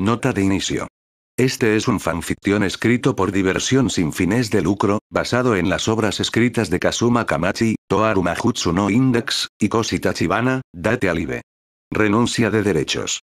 Nota de inicio. Este es un fanficción escrito por diversión sin fines de lucro, basado en las obras escritas de Kazuma Kamachi, Toaru Mahutsu no Index, y Kosita Chibana, Date Alive. Renuncia de derechos.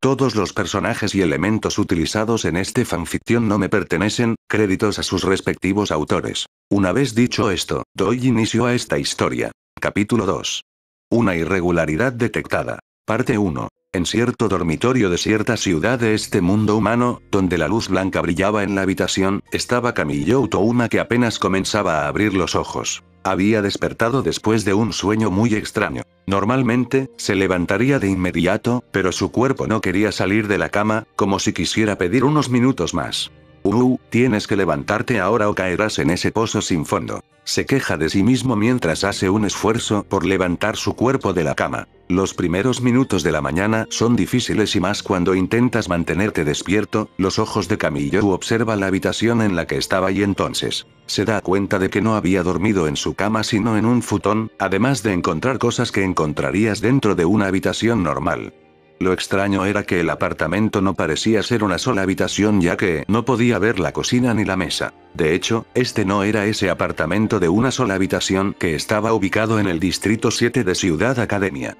Todos los personajes y elementos utilizados en este fanficción no me pertenecen, créditos a sus respectivos autores. Una vez dicho esto, doy inicio a esta historia. Capítulo 2. Una irregularidad detectada. Parte 1. En cierto dormitorio de cierta ciudad de este mundo humano, donde la luz blanca brillaba en la habitación, estaba Camillo Touma que apenas comenzaba a abrir los ojos. Había despertado después de un sueño muy extraño. Normalmente, se levantaría de inmediato, pero su cuerpo no quería salir de la cama, como si quisiera pedir unos minutos más. Uh, tienes que levantarte ahora o caerás en ese pozo sin fondo. Se queja de sí mismo mientras hace un esfuerzo por levantar su cuerpo de la cama. Los primeros minutos de la mañana son difíciles y más cuando intentas mantenerte despierto, los ojos de Camillo observa la habitación en la que estaba y entonces se da cuenta de que no había dormido en su cama sino en un futón, además de encontrar cosas que encontrarías dentro de una habitación normal. Lo extraño era que el apartamento no parecía ser una sola habitación ya que no podía ver la cocina ni la mesa. De hecho, este no era ese apartamento de una sola habitación que estaba ubicado en el distrito 7 de Ciudad Academia.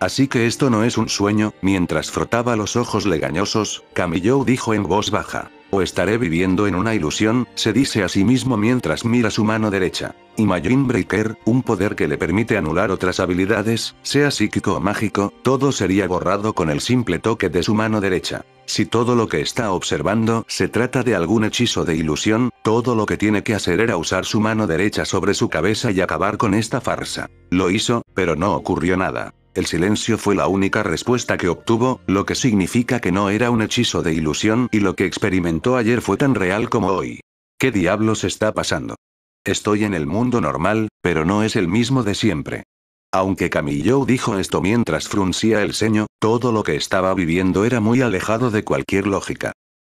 Así que esto no es un sueño, mientras frotaba los ojos legañosos, Camillou dijo en voz baja. O estaré viviendo en una ilusión, se dice a sí mismo mientras mira su mano derecha. Y Imagine Breaker, un poder que le permite anular otras habilidades, sea psíquico o mágico, todo sería borrado con el simple toque de su mano derecha. Si todo lo que está observando se trata de algún hechizo de ilusión, todo lo que tiene que hacer era usar su mano derecha sobre su cabeza y acabar con esta farsa. Lo hizo, pero no ocurrió nada. El silencio fue la única respuesta que obtuvo, lo que significa que no era un hechizo de ilusión y lo que experimentó ayer fue tan real como hoy. ¿Qué diablos está pasando? Estoy en el mundo normal, pero no es el mismo de siempre. Aunque Camillo dijo esto mientras fruncía el ceño, todo lo que estaba viviendo era muy alejado de cualquier lógica.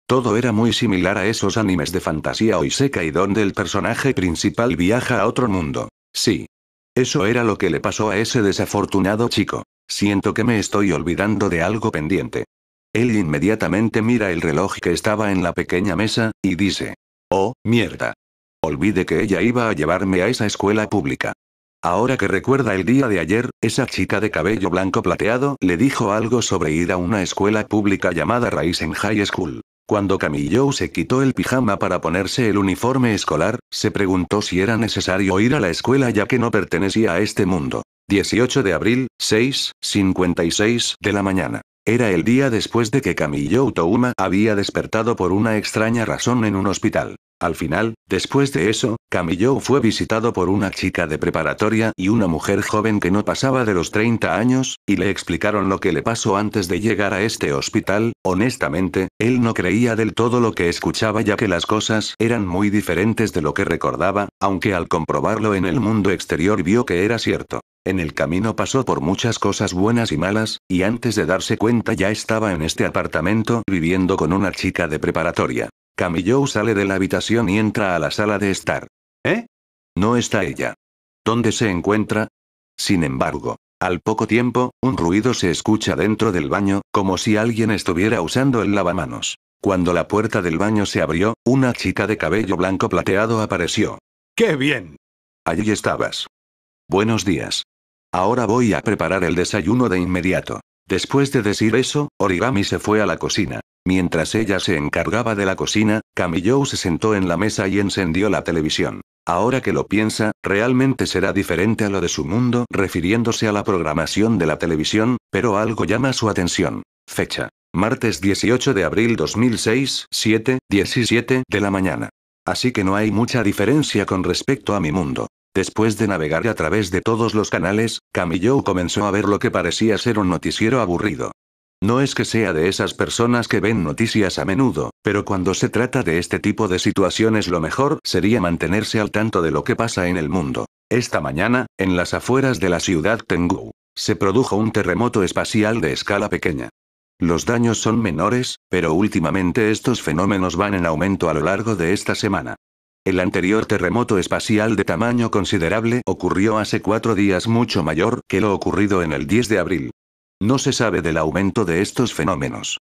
Todo era muy similar a esos animes de fantasía hoy seca y donde el personaje principal viaja a otro mundo. Sí, eso era lo que le pasó a ese desafortunado chico. Siento que me estoy olvidando de algo pendiente. Él inmediatamente mira el reloj que estaba en la pequeña mesa, y dice. Oh, mierda. Olvide que ella iba a llevarme a esa escuela pública. Ahora que recuerda el día de ayer, esa chica de cabello blanco plateado le dijo algo sobre ir a una escuela pública llamada Raisen High School. Cuando Camillou se quitó el pijama para ponerse el uniforme escolar, se preguntó si era necesario ir a la escuela ya que no pertenecía a este mundo. 18 de abril, 6:56 de la mañana. Era el día después de que Camillou Touma había despertado por una extraña razón en un hospital. Al final, después de eso, Camillo fue visitado por una chica de preparatoria y una mujer joven que no pasaba de los 30 años, y le explicaron lo que le pasó antes de llegar a este hospital. Honestamente, él no creía del todo lo que escuchaba ya que las cosas eran muy diferentes de lo que recordaba, aunque al comprobarlo en el mundo exterior vio que era cierto. En el camino pasó por muchas cosas buenas y malas, y antes de darse cuenta ya estaba en este apartamento viviendo con una chica de preparatoria. Camillou sale de la habitación y entra a la sala de estar. ¿Eh? No está ella. ¿Dónde se encuentra? Sin embargo, al poco tiempo, un ruido se escucha dentro del baño, como si alguien estuviera usando el lavamanos. Cuando la puerta del baño se abrió, una chica de cabello blanco plateado apareció. ¡Qué bien! Allí estabas. Buenos días. Ahora voy a preparar el desayuno de inmediato. Después de decir eso, Origami se fue a la cocina. Mientras ella se encargaba de la cocina, Camillo se sentó en la mesa y encendió la televisión. Ahora que lo piensa, realmente será diferente a lo de su mundo, refiriéndose a la programación de la televisión, pero algo llama su atención. Fecha. Martes 18 de abril 2006, 7, 17 de la mañana. Así que no hay mucha diferencia con respecto a mi mundo. Después de navegar a través de todos los canales, Camillo comenzó a ver lo que parecía ser un noticiero aburrido. No es que sea de esas personas que ven noticias a menudo, pero cuando se trata de este tipo de situaciones lo mejor sería mantenerse al tanto de lo que pasa en el mundo. Esta mañana, en las afueras de la ciudad Tengu, se produjo un terremoto espacial de escala pequeña. Los daños son menores, pero últimamente estos fenómenos van en aumento a lo largo de esta semana. El anterior terremoto espacial de tamaño considerable ocurrió hace cuatro días mucho mayor que lo ocurrido en el 10 de abril. No se sabe del aumento de estos fenómenos.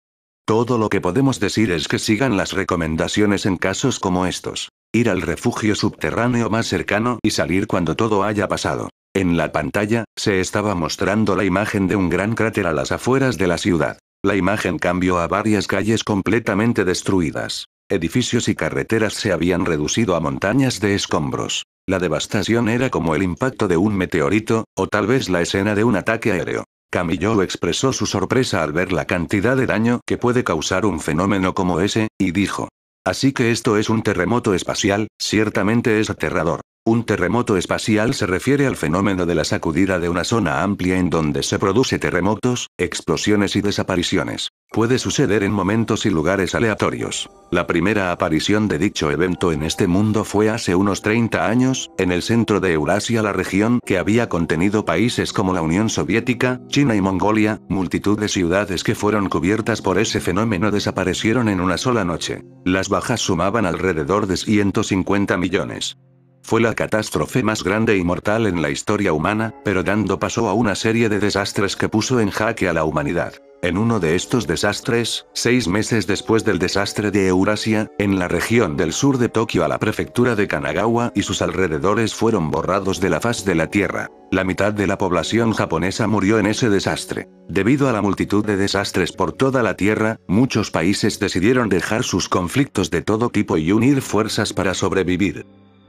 Todo lo que podemos decir es que sigan las recomendaciones en casos como estos. Ir al refugio subterráneo más cercano y salir cuando todo haya pasado. En la pantalla, se estaba mostrando la imagen de un gran cráter a las afueras de la ciudad. La imagen cambió a varias calles completamente destruidas. Edificios y carreteras se habían reducido a montañas de escombros. La devastación era como el impacto de un meteorito, o tal vez la escena de un ataque aéreo. Camillo expresó su sorpresa al ver la cantidad de daño que puede causar un fenómeno como ese, y dijo. Así que esto es un terremoto espacial, ciertamente es aterrador. Un terremoto espacial se refiere al fenómeno de la sacudida de una zona amplia en donde se produce terremotos, explosiones y desapariciones. Puede suceder en momentos y lugares aleatorios. La primera aparición de dicho evento en este mundo fue hace unos 30 años, en el centro de Eurasia, la región que había contenido países como la Unión Soviética, China y Mongolia, multitud de ciudades que fueron cubiertas por ese fenómeno desaparecieron en una sola noche. Las bajas sumaban alrededor de 150 millones. Fue la catástrofe más grande y mortal en la historia humana, pero dando paso a una serie de desastres que puso en jaque a la humanidad. En uno de estos desastres, seis meses después del desastre de Eurasia, en la región del sur de Tokio a la prefectura de Kanagawa y sus alrededores fueron borrados de la faz de la Tierra. La mitad de la población japonesa murió en ese desastre. Debido a la multitud de desastres por toda la Tierra, muchos países decidieron dejar sus conflictos de todo tipo y unir fuerzas para sobrevivir.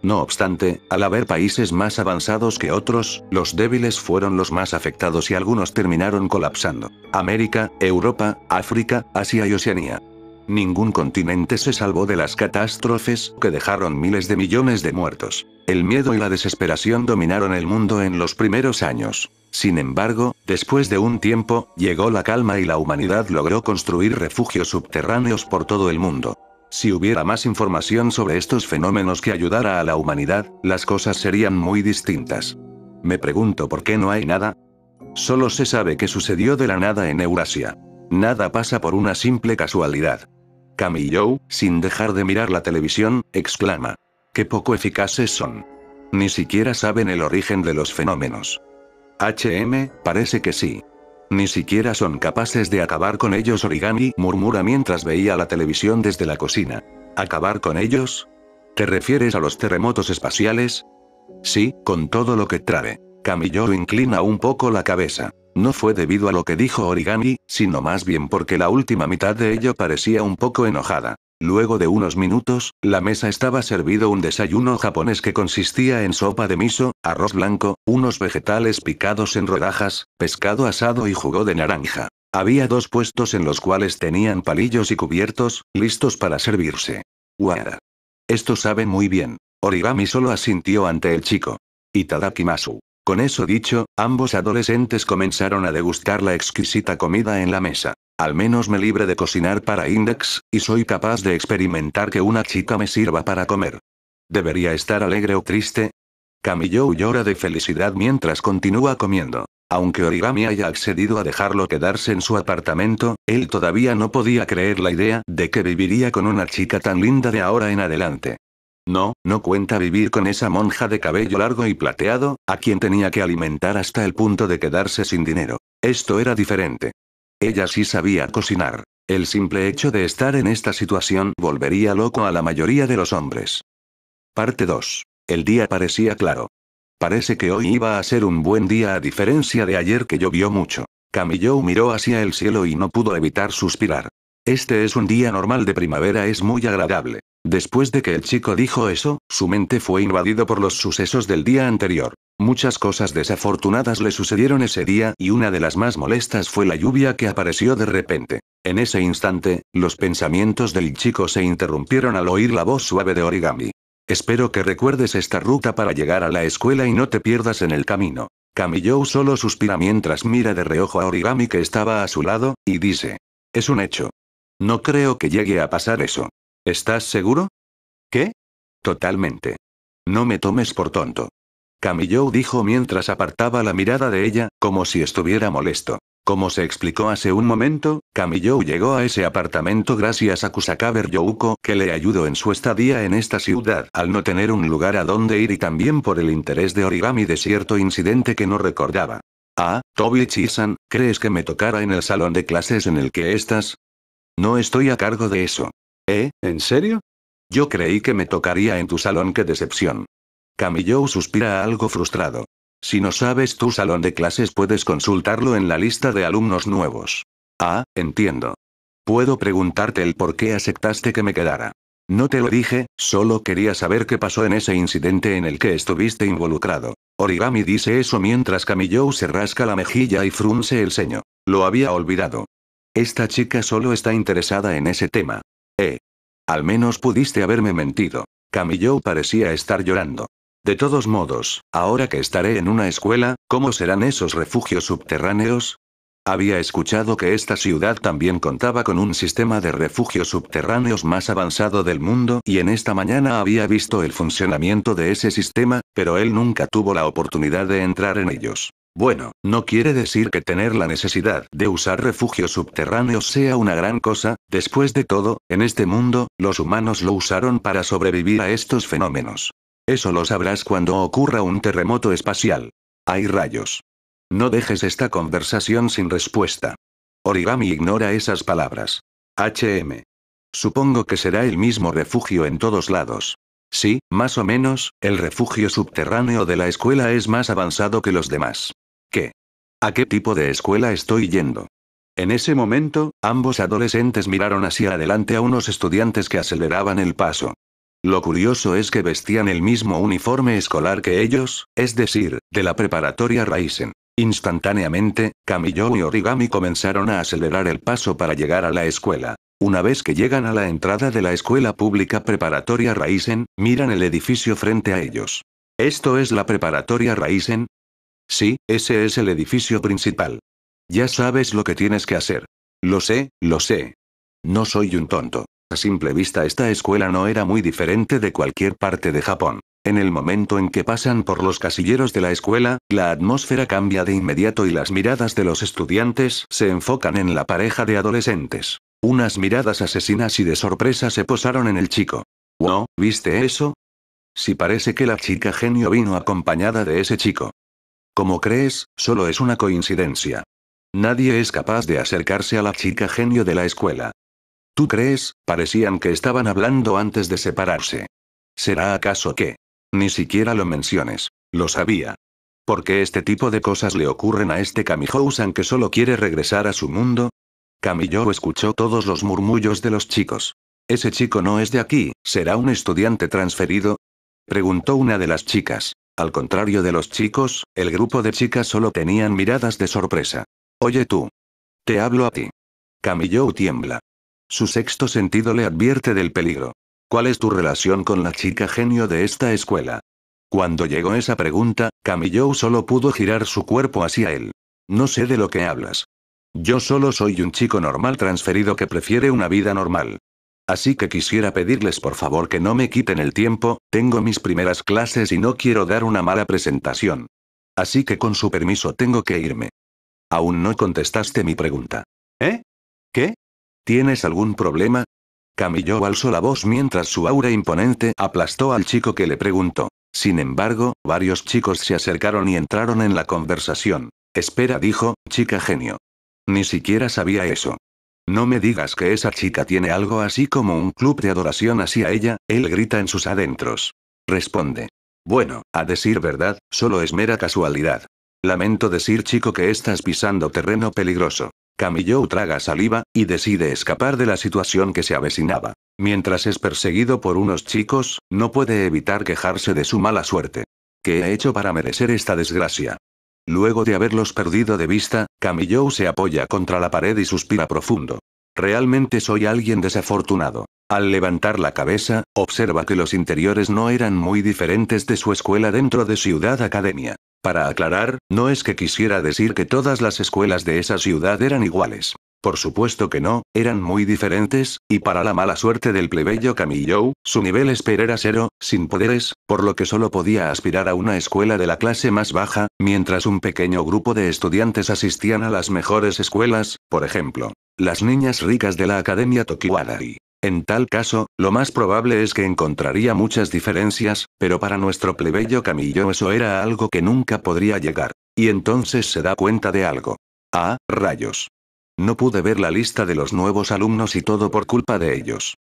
No obstante, al haber países más avanzados que otros, los débiles fueron los más afectados y algunos terminaron colapsando. América, Europa, África, Asia y Oceanía. Ningún continente se salvó de las catástrofes que dejaron miles de millones de muertos. El miedo y la desesperación dominaron el mundo en los primeros años. Sin embargo, después de un tiempo, llegó la calma y la humanidad logró construir refugios subterráneos por todo el mundo. Si hubiera más información sobre estos fenómenos que ayudara a la humanidad, las cosas serían muy distintas. Me pregunto por qué no hay nada. Solo se sabe que sucedió de la nada en Eurasia. Nada pasa por una simple casualidad. Camillo, sin dejar de mirar la televisión, exclama. Qué poco eficaces son. Ni siquiera saben el origen de los fenómenos. HM, parece que sí. Ni siquiera son capaces de acabar con ellos, Origami murmura mientras veía la televisión desde la cocina. ¿Acabar con ellos? ¿Te refieres a los terremotos espaciales? Sí, con todo lo que trae. Kamiyoro inclina un poco la cabeza. No fue debido a lo que dijo Origami, sino más bien porque la última mitad de ello parecía un poco enojada. Luego de unos minutos, la mesa estaba servido un desayuno japonés que consistía en sopa de miso, arroz blanco, unos vegetales picados en rodajas, pescado asado y jugo de naranja. Había dos puestos en los cuales tenían palillos y cubiertos, listos para servirse. Guara. Esto sabe muy bien. Origami solo asintió ante el chico. Itadakimasu. Con eso dicho, ambos adolescentes comenzaron a degustar la exquisita comida en la mesa. Al menos me libre de cocinar para Index, y soy capaz de experimentar que una chica me sirva para comer. ¿Debería estar alegre o triste? Camillo llora de felicidad mientras continúa comiendo. Aunque Origami haya accedido a dejarlo quedarse en su apartamento, él todavía no podía creer la idea de que viviría con una chica tan linda de ahora en adelante. No, no cuenta vivir con esa monja de cabello largo y plateado, a quien tenía que alimentar hasta el punto de quedarse sin dinero. Esto era diferente. Ella sí sabía cocinar. El simple hecho de estar en esta situación volvería loco a la mayoría de los hombres. Parte 2. El día parecía claro. Parece que hoy iba a ser un buen día a diferencia de ayer que llovió mucho. Camillo miró hacia el cielo y no pudo evitar suspirar. Este es un día normal de primavera, es muy agradable. Después de que el chico dijo eso, su mente fue invadido por los sucesos del día anterior. Muchas cosas desafortunadas le sucedieron ese día y una de las más molestas fue la lluvia que apareció de repente. En ese instante, los pensamientos del chico se interrumpieron al oír la voz suave de Origami. Espero que recuerdes esta ruta para llegar a la escuela y no te pierdas en el camino. Kamiyou solo suspira mientras mira de reojo a Origami que estaba a su lado, y dice. Es un hecho. No creo que llegue a pasar eso. ¿Estás seguro? ¿Qué? Totalmente. No me tomes por tonto. Kamiyou dijo mientras apartaba la mirada de ella, como si estuviera molesto. Como se explicó hace un momento, Kamiyou llegó a ese apartamento gracias a Kusakaber Youko, que le ayudó en su estadía en esta ciudad al no tener un lugar a donde ir y también por el interés de origami de cierto incidente que no recordaba. Ah, Toby Chizan, ¿crees que me tocara en el salón de clases en el que estás? No estoy a cargo de eso. ¿Eh? ¿En serio? Yo creí que me tocaría en tu salón, qué decepción. Camillou suspira algo frustrado. Si no sabes tu salón de clases puedes consultarlo en la lista de alumnos nuevos. Ah, entiendo. Puedo preguntarte el por qué aceptaste que me quedara. No te lo dije, solo quería saber qué pasó en ese incidente en el que estuviste involucrado. Origami dice eso mientras Camillou se rasca la mejilla y frunce el ceño. Lo había olvidado. Esta chica solo está interesada en ese tema. Eh. Al menos pudiste haberme mentido. Camillou parecía estar llorando. De todos modos, ahora que estaré en una escuela, ¿cómo serán esos refugios subterráneos? Había escuchado que esta ciudad también contaba con un sistema de refugios subterráneos más avanzado del mundo y en esta mañana había visto el funcionamiento de ese sistema, pero él nunca tuvo la oportunidad de entrar en ellos. Bueno, no quiere decir que tener la necesidad de usar refugios subterráneos sea una gran cosa, después de todo, en este mundo, los humanos lo usaron para sobrevivir a estos fenómenos. Eso lo sabrás cuando ocurra un terremoto espacial. Hay rayos. No dejes esta conversación sin respuesta. Origami ignora esas palabras. HM. Supongo que será el mismo refugio en todos lados. Sí, más o menos, el refugio subterráneo de la escuela es más avanzado que los demás. ¿Qué? ¿A qué tipo de escuela estoy yendo? En ese momento, ambos adolescentes miraron hacia adelante a unos estudiantes que aceleraban el paso. Lo curioso es que vestían el mismo uniforme escolar que ellos, es decir, de la preparatoria Raisen. Instantáneamente, Camillón y Origami comenzaron a acelerar el paso para llegar a la escuela. Una vez que llegan a la entrada de la escuela pública preparatoria Raisen, miran el edificio frente a ellos. ¿Esto es la preparatoria Raisen? Sí, ese es el edificio principal. Ya sabes lo que tienes que hacer. Lo sé, lo sé. No soy un tonto. A simple vista esta escuela no era muy diferente de cualquier parte de Japón. En el momento en que pasan por los casilleros de la escuela, la atmósfera cambia de inmediato y las miradas de los estudiantes se enfocan en la pareja de adolescentes. Unas miradas asesinas y de sorpresa se posaron en el chico. Wow, ¿viste eso? Si parece que la chica genio vino acompañada de ese chico. Como crees, solo es una coincidencia. Nadie es capaz de acercarse a la chica genio de la escuela. ¿Tú crees? Parecían que estaban hablando antes de separarse. ¿Será acaso que? Ni siquiera lo menciones. Lo sabía. ¿Por qué este tipo de cosas le ocurren a este Kamijou-san que solo quiere regresar a su mundo? Camillo escuchó todos los murmullos de los chicos. Ese chico no es de aquí, ¿será un estudiante transferido? Preguntó una de las chicas. Al contrario de los chicos, el grupo de chicas solo tenían miradas de sorpresa. Oye tú. Te hablo a ti. Camillo tiembla. Su sexto sentido le advierte del peligro. ¿Cuál es tu relación con la chica genio de esta escuela? Cuando llegó esa pregunta, Camillo solo pudo girar su cuerpo hacia él. No sé de lo que hablas. Yo solo soy un chico normal transferido que prefiere una vida normal. Así que quisiera pedirles por favor que no me quiten el tiempo, tengo mis primeras clases y no quiero dar una mala presentación. Así que con su permiso tengo que irme. Aún no contestaste mi pregunta. ¿Eh? ¿Qué? ¿Tienes algún problema? Camilló alzó la voz mientras su aura imponente aplastó al chico que le preguntó. Sin embargo, varios chicos se acercaron y entraron en la conversación. Espera, dijo, chica genio. Ni siquiera sabía eso. No me digas que esa chica tiene algo así como un club de adoración hacia ella, él grita en sus adentros. Responde. Bueno, a decir verdad, solo es mera casualidad. Lamento decir chico que estás pisando terreno peligroso. Camillou traga saliva, y decide escapar de la situación que se avecinaba. Mientras es perseguido por unos chicos, no puede evitar quejarse de su mala suerte. ¿Qué he hecho para merecer esta desgracia? Luego de haberlos perdido de vista, Camillou se apoya contra la pared y suspira profundo. Realmente soy alguien desafortunado. Al levantar la cabeza, observa que los interiores no eran muy diferentes de su escuela dentro de Ciudad Academia. Para aclarar, no es que quisiera decir que todas las escuelas de esa ciudad eran iguales. Por supuesto que no, eran muy diferentes, y para la mala suerte del plebeyo Camillo, su nivel esper era cero, sin poderes, por lo que solo podía aspirar a una escuela de la clase más baja, mientras un pequeño grupo de estudiantes asistían a las mejores escuelas, por ejemplo, las niñas ricas de la Academia Tokiwadari. En tal caso, lo más probable es que encontraría muchas diferencias, pero para nuestro plebeyo Camillo eso era algo que nunca podría llegar. Y entonces se da cuenta de algo. Ah, rayos. No pude ver la lista de los nuevos alumnos y todo por culpa de ellos.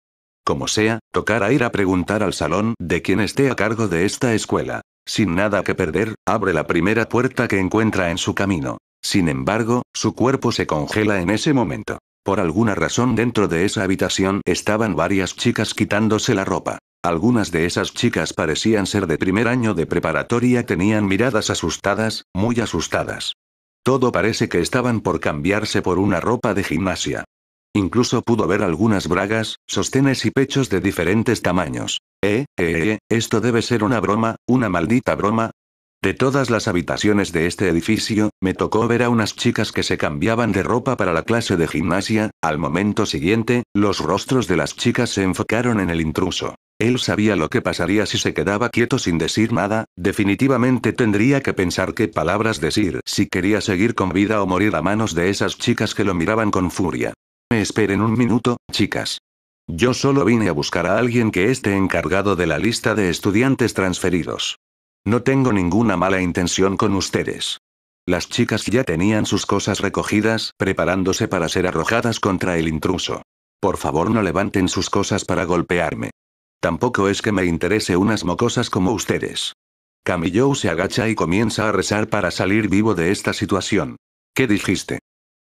Como sea, tocará ir a preguntar al salón de quien esté a cargo de esta escuela. Sin nada que perder, abre la primera puerta que encuentra en su camino. Sin embargo, su cuerpo se congela en ese momento. Por alguna razón dentro de esa habitación estaban varias chicas quitándose la ropa. Algunas de esas chicas parecían ser de primer año de preparatoria, tenían miradas asustadas, muy asustadas. Todo parece que estaban por cambiarse por una ropa de gimnasia. Incluso pudo ver algunas bragas, sostenes y pechos de diferentes tamaños. Eh, eh, eh, esto debe ser una broma, una maldita broma, de todas las habitaciones de este edificio, me tocó ver a unas chicas que se cambiaban de ropa para la clase de gimnasia, al momento siguiente, los rostros de las chicas se enfocaron en el intruso. Él sabía lo que pasaría si se quedaba quieto sin decir nada, definitivamente tendría que pensar qué palabras decir si quería seguir con vida o morir a manos de esas chicas que lo miraban con furia. Me esperen un minuto, chicas. Yo solo vine a buscar a alguien que esté encargado de la lista de estudiantes transferidos. No tengo ninguna mala intención con ustedes. Las chicas ya tenían sus cosas recogidas, preparándose para ser arrojadas contra el intruso. Por favor no levanten sus cosas para golpearme. Tampoco es que me interese unas mocosas como ustedes. Camillou se agacha y comienza a rezar para salir vivo de esta situación. ¿Qué dijiste?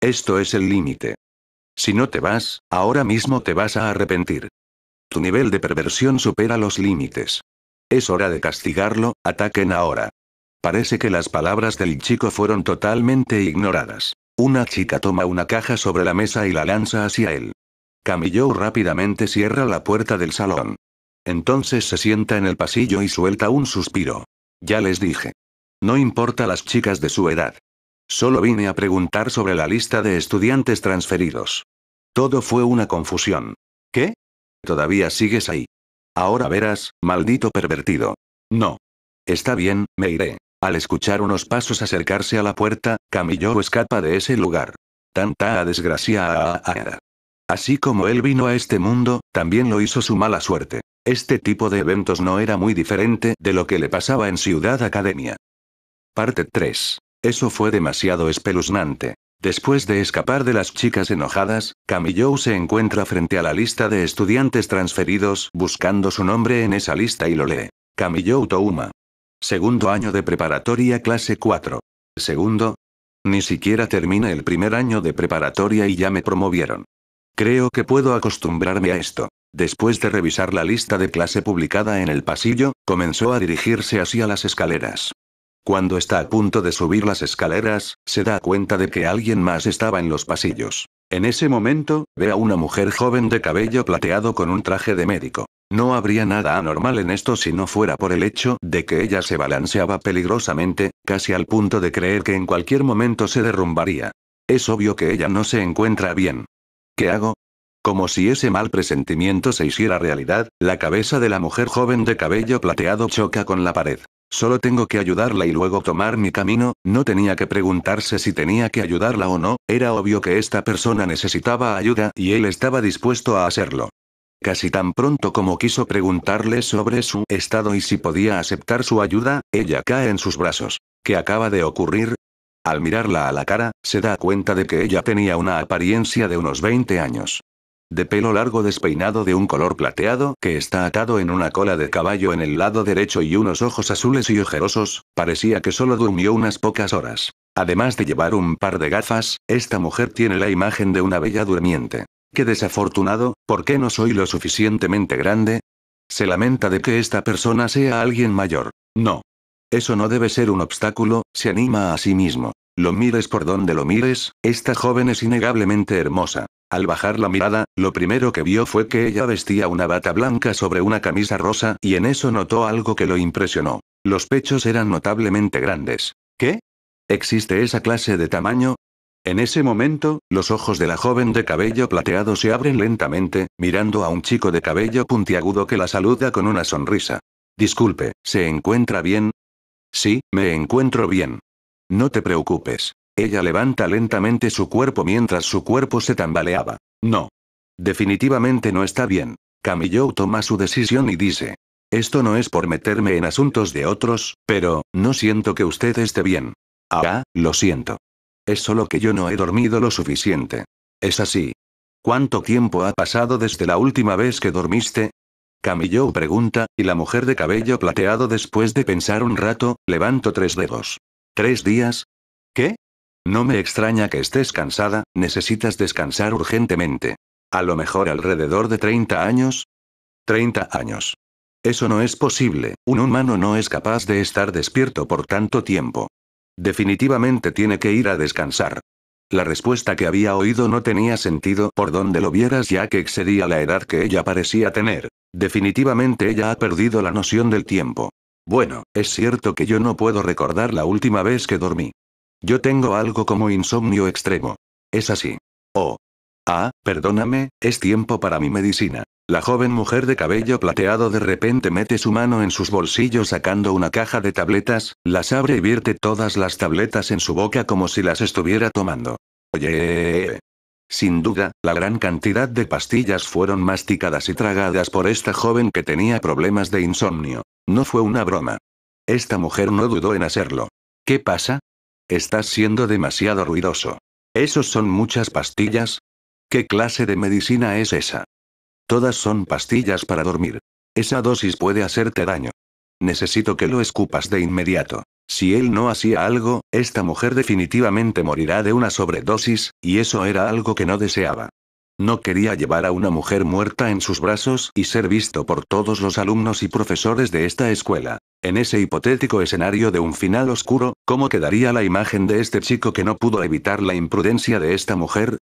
Esto es el límite. Si no te vas, ahora mismo te vas a arrepentir. Tu nivel de perversión supera los límites. Es hora de castigarlo, ataquen ahora. Parece que las palabras del chico fueron totalmente ignoradas. Una chica toma una caja sobre la mesa y la lanza hacia él. Camillo rápidamente cierra la puerta del salón. Entonces se sienta en el pasillo y suelta un suspiro. Ya les dije. No importa las chicas de su edad. Solo vine a preguntar sobre la lista de estudiantes transferidos. Todo fue una confusión. ¿Qué? Todavía sigues ahí. Ahora verás, maldito pervertido. No. Está bien, me iré. Al escuchar unos pasos acercarse a la puerta, Camillo escapa de ese lugar. Tanta desgracia. Ah, ah, ah, Así como él vino a este mundo, también lo hizo su mala suerte. Este tipo de eventos no era muy diferente de lo que le pasaba en Ciudad Academia. Parte 3. Eso fue demasiado espeluznante. Después de escapar de las chicas enojadas, Camillou se encuentra frente a la lista de estudiantes transferidos buscando su nombre en esa lista y lo lee. Camillou Touma. Segundo año de preparatoria clase 4. Segundo. Ni siquiera termina el primer año de preparatoria y ya me promovieron. Creo que puedo acostumbrarme a esto. Después de revisar la lista de clase publicada en el pasillo, comenzó a dirigirse hacia las escaleras. Cuando está a punto de subir las escaleras, se da cuenta de que alguien más estaba en los pasillos. En ese momento, ve a una mujer joven de cabello plateado con un traje de médico. No habría nada anormal en esto si no fuera por el hecho de que ella se balanceaba peligrosamente, casi al punto de creer que en cualquier momento se derrumbaría. Es obvio que ella no se encuentra bien. ¿Qué hago? Como si ese mal presentimiento se hiciera realidad, la cabeza de la mujer joven de cabello plateado choca con la pared. Solo tengo que ayudarla y luego tomar mi camino, no tenía que preguntarse si tenía que ayudarla o no, era obvio que esta persona necesitaba ayuda y él estaba dispuesto a hacerlo. Casi tan pronto como quiso preguntarle sobre su estado y si podía aceptar su ayuda, ella cae en sus brazos. ¿Qué acaba de ocurrir? Al mirarla a la cara, se da cuenta de que ella tenía una apariencia de unos 20 años de pelo largo despeinado de un color plateado que está atado en una cola de caballo en el lado derecho y unos ojos azules y ojerosos, parecía que solo durmió unas pocas horas. Además de llevar un par de gafas, esta mujer tiene la imagen de una bella durmiente. Qué desafortunado, ¿por qué no soy lo suficientemente grande? Se lamenta de que esta persona sea alguien mayor. No. Eso no debe ser un obstáculo, se anima a sí mismo. Lo mires por donde lo mires, esta joven es innegablemente hermosa. Al bajar la mirada, lo primero que vio fue que ella vestía una bata blanca sobre una camisa rosa, y en eso notó algo que lo impresionó. Los pechos eran notablemente grandes. ¿Qué? ¿Existe esa clase de tamaño? En ese momento, los ojos de la joven de cabello plateado se abren lentamente, mirando a un chico de cabello puntiagudo que la saluda con una sonrisa. Disculpe, ¿se encuentra bien? Sí, me encuentro bien. No te preocupes. Ella levanta lentamente su cuerpo mientras su cuerpo se tambaleaba. No. Definitivamente no está bien. Camillou toma su decisión y dice. Esto no es por meterme en asuntos de otros, pero, no siento que usted esté bien. Ah, lo siento. Es solo que yo no he dormido lo suficiente. Es así. ¿Cuánto tiempo ha pasado desde la última vez que dormiste? Camillou pregunta, y la mujer de cabello plateado después de pensar un rato, levanto tres dedos. ¿Tres días? ¿Qué? No me extraña que estés cansada, necesitas descansar urgentemente. A lo mejor alrededor de 30 años. 30 años. Eso no es posible, un humano no es capaz de estar despierto por tanto tiempo. Definitivamente tiene que ir a descansar. La respuesta que había oído no tenía sentido por donde lo vieras ya que excedía la edad que ella parecía tener. Definitivamente ella ha perdido la noción del tiempo. Bueno, es cierto que yo no puedo recordar la última vez que dormí. Yo tengo algo como insomnio extremo. Es así. Oh. Ah, perdóname, es tiempo para mi medicina. La joven mujer de cabello plateado de repente mete su mano en sus bolsillos sacando una caja de tabletas, las abre y vierte todas las tabletas en su boca como si las estuviera tomando. Oye. Sin duda, la gran cantidad de pastillas fueron masticadas y tragadas por esta joven que tenía problemas de insomnio. No fue una broma. Esta mujer no dudó en hacerlo. ¿Qué pasa? Estás siendo demasiado ruidoso. ¿Esos son muchas pastillas? ¿Qué clase de medicina es esa? Todas son pastillas para dormir. Esa dosis puede hacerte daño. Necesito que lo escupas de inmediato. Si él no hacía algo, esta mujer definitivamente morirá de una sobredosis, y eso era algo que no deseaba. No quería llevar a una mujer muerta en sus brazos y ser visto por todos los alumnos y profesores de esta escuela. En ese hipotético escenario de un final oscuro, ¿cómo quedaría la imagen de este chico que no pudo evitar la imprudencia de esta mujer?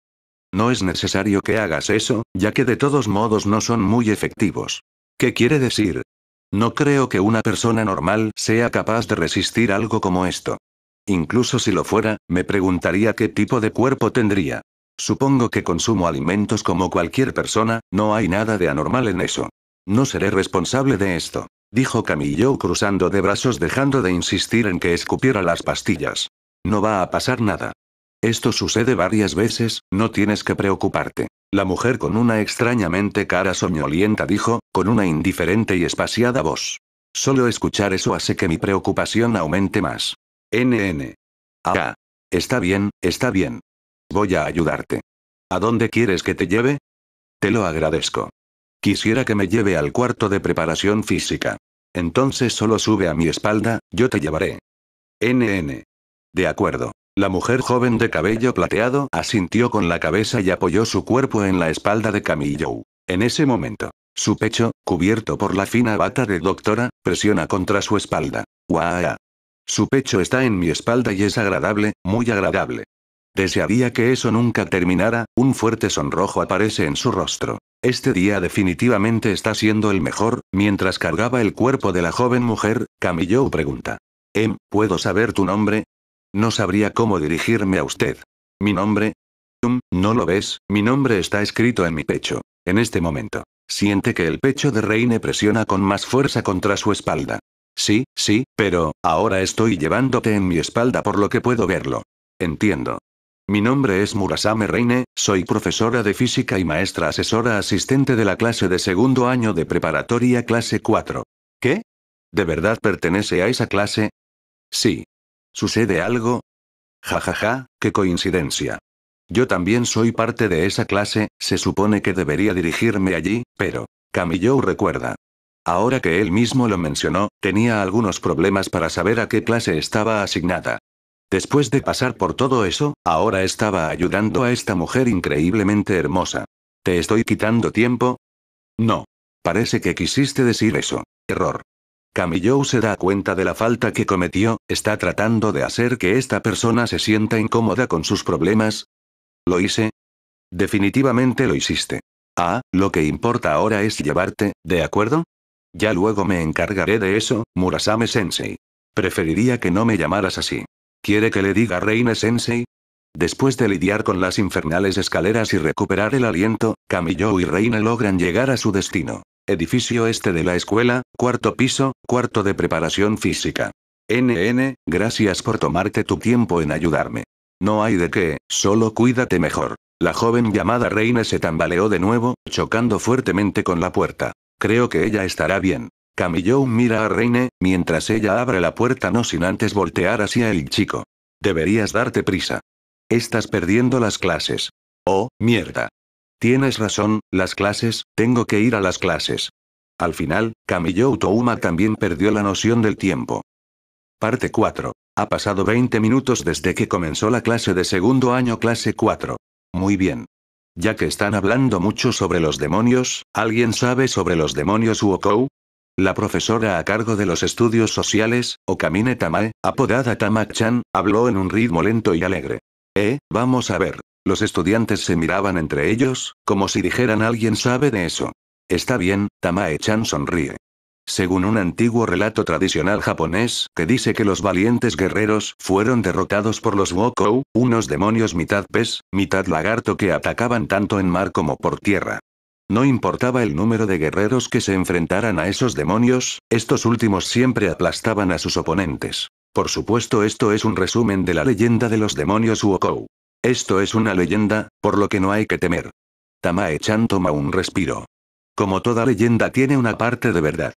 No es necesario que hagas eso, ya que de todos modos no son muy efectivos. ¿Qué quiere decir? No creo que una persona normal sea capaz de resistir algo como esto. Incluso si lo fuera, me preguntaría qué tipo de cuerpo tendría. Supongo que consumo alimentos como cualquier persona, no hay nada de anormal en eso. No seré responsable de esto. Dijo Camillo cruzando de brazos dejando de insistir en que escupiera las pastillas. No va a pasar nada. Esto sucede varias veces, no tienes que preocuparte. La mujer con una extrañamente cara soñolienta dijo, con una indiferente y espaciada voz. Solo escuchar eso hace que mi preocupación aumente más. NN. Ah. Está bien, está bien. Voy a ayudarte. ¿A dónde quieres que te lleve? Te lo agradezco. Quisiera que me lleve al cuarto de preparación física. Entonces solo sube a mi espalda, yo te llevaré. NN. De acuerdo. La mujer joven de cabello plateado asintió con la cabeza y apoyó su cuerpo en la espalda de Camillo. En ese momento, su pecho, cubierto por la fina bata de doctora, presiona contra su espalda. ¡Guau! Su pecho está en mi espalda y es agradable, muy agradable. Desearía que eso nunca terminara, un fuerte sonrojo aparece en su rostro. Este día definitivamente está siendo el mejor, mientras cargaba el cuerpo de la joven mujer, Camillou pregunta. Em, ¿puedo saber tu nombre? No sabría cómo dirigirme a usted. ¿Mi nombre? Um, no lo ves, mi nombre está escrito en mi pecho. En este momento. Siente que el pecho de Reine presiona con más fuerza contra su espalda. Sí, sí, pero, ahora estoy llevándote en mi espalda por lo que puedo verlo. Entiendo. Mi nombre es Murasame Reine, soy profesora de física y maestra asesora asistente de la clase de segundo año de preparatoria clase 4. ¿Qué? ¿De verdad pertenece a esa clase? Sí. ¿Sucede algo? Jajaja, ja, ja, qué coincidencia. Yo también soy parte de esa clase, se supone que debería dirigirme allí, pero... Camillo recuerda. Ahora que él mismo lo mencionó, tenía algunos problemas para saber a qué clase estaba asignada. Después de pasar por todo eso, ahora estaba ayudando a esta mujer increíblemente hermosa. ¿Te estoy quitando tiempo? No. Parece que quisiste decir eso. Error. Camillo se da cuenta de la falta que cometió, está tratando de hacer que esta persona se sienta incómoda con sus problemas. ¿Lo hice? Definitivamente lo hiciste. Ah, lo que importa ahora es llevarte, ¿de acuerdo? Ya luego me encargaré de eso, Murasame Sensei. Preferiría que no me llamaras así. ¿Quiere que le diga Reina Sensei? Después de lidiar con las infernales escaleras y recuperar el aliento, Camillo y Reina logran llegar a su destino. Edificio este de la escuela, cuarto piso, cuarto de preparación física. NN, gracias por tomarte tu tiempo en ayudarme. No hay de qué, solo cuídate mejor. La joven llamada Reina se tambaleó de nuevo, chocando fuertemente con la puerta. Creo que ella estará bien. Kamiyou mira a Reine, mientras ella abre la puerta no sin antes voltear hacia el chico. Deberías darte prisa. Estás perdiendo las clases. Oh, mierda. Tienes razón, las clases, tengo que ir a las clases. Al final, Camillou Touma también perdió la noción del tiempo. Parte 4. Ha pasado 20 minutos desde que comenzó la clase de segundo año clase 4. Muy bien. Ya que están hablando mucho sobre los demonios, ¿alguien sabe sobre los demonios Uokou? La profesora a cargo de los estudios sociales, Okamine Tamae, apodada Tamak-chan, habló en un ritmo lento y alegre. Eh, vamos a ver. Los estudiantes se miraban entre ellos, como si dijeran alguien sabe de eso. Está bien, Tamae-chan sonríe. Según un antiguo relato tradicional japonés que dice que los valientes guerreros fueron derrotados por los Wokou, unos demonios mitad pez, mitad lagarto que atacaban tanto en mar como por tierra. No importaba el número de guerreros que se enfrentaran a esos demonios, estos últimos siempre aplastaban a sus oponentes. Por supuesto esto es un resumen de la leyenda de los demonios Uokou. Esto es una leyenda, por lo que no hay que temer. Tamae-chan toma un respiro. Como toda leyenda tiene una parte de verdad.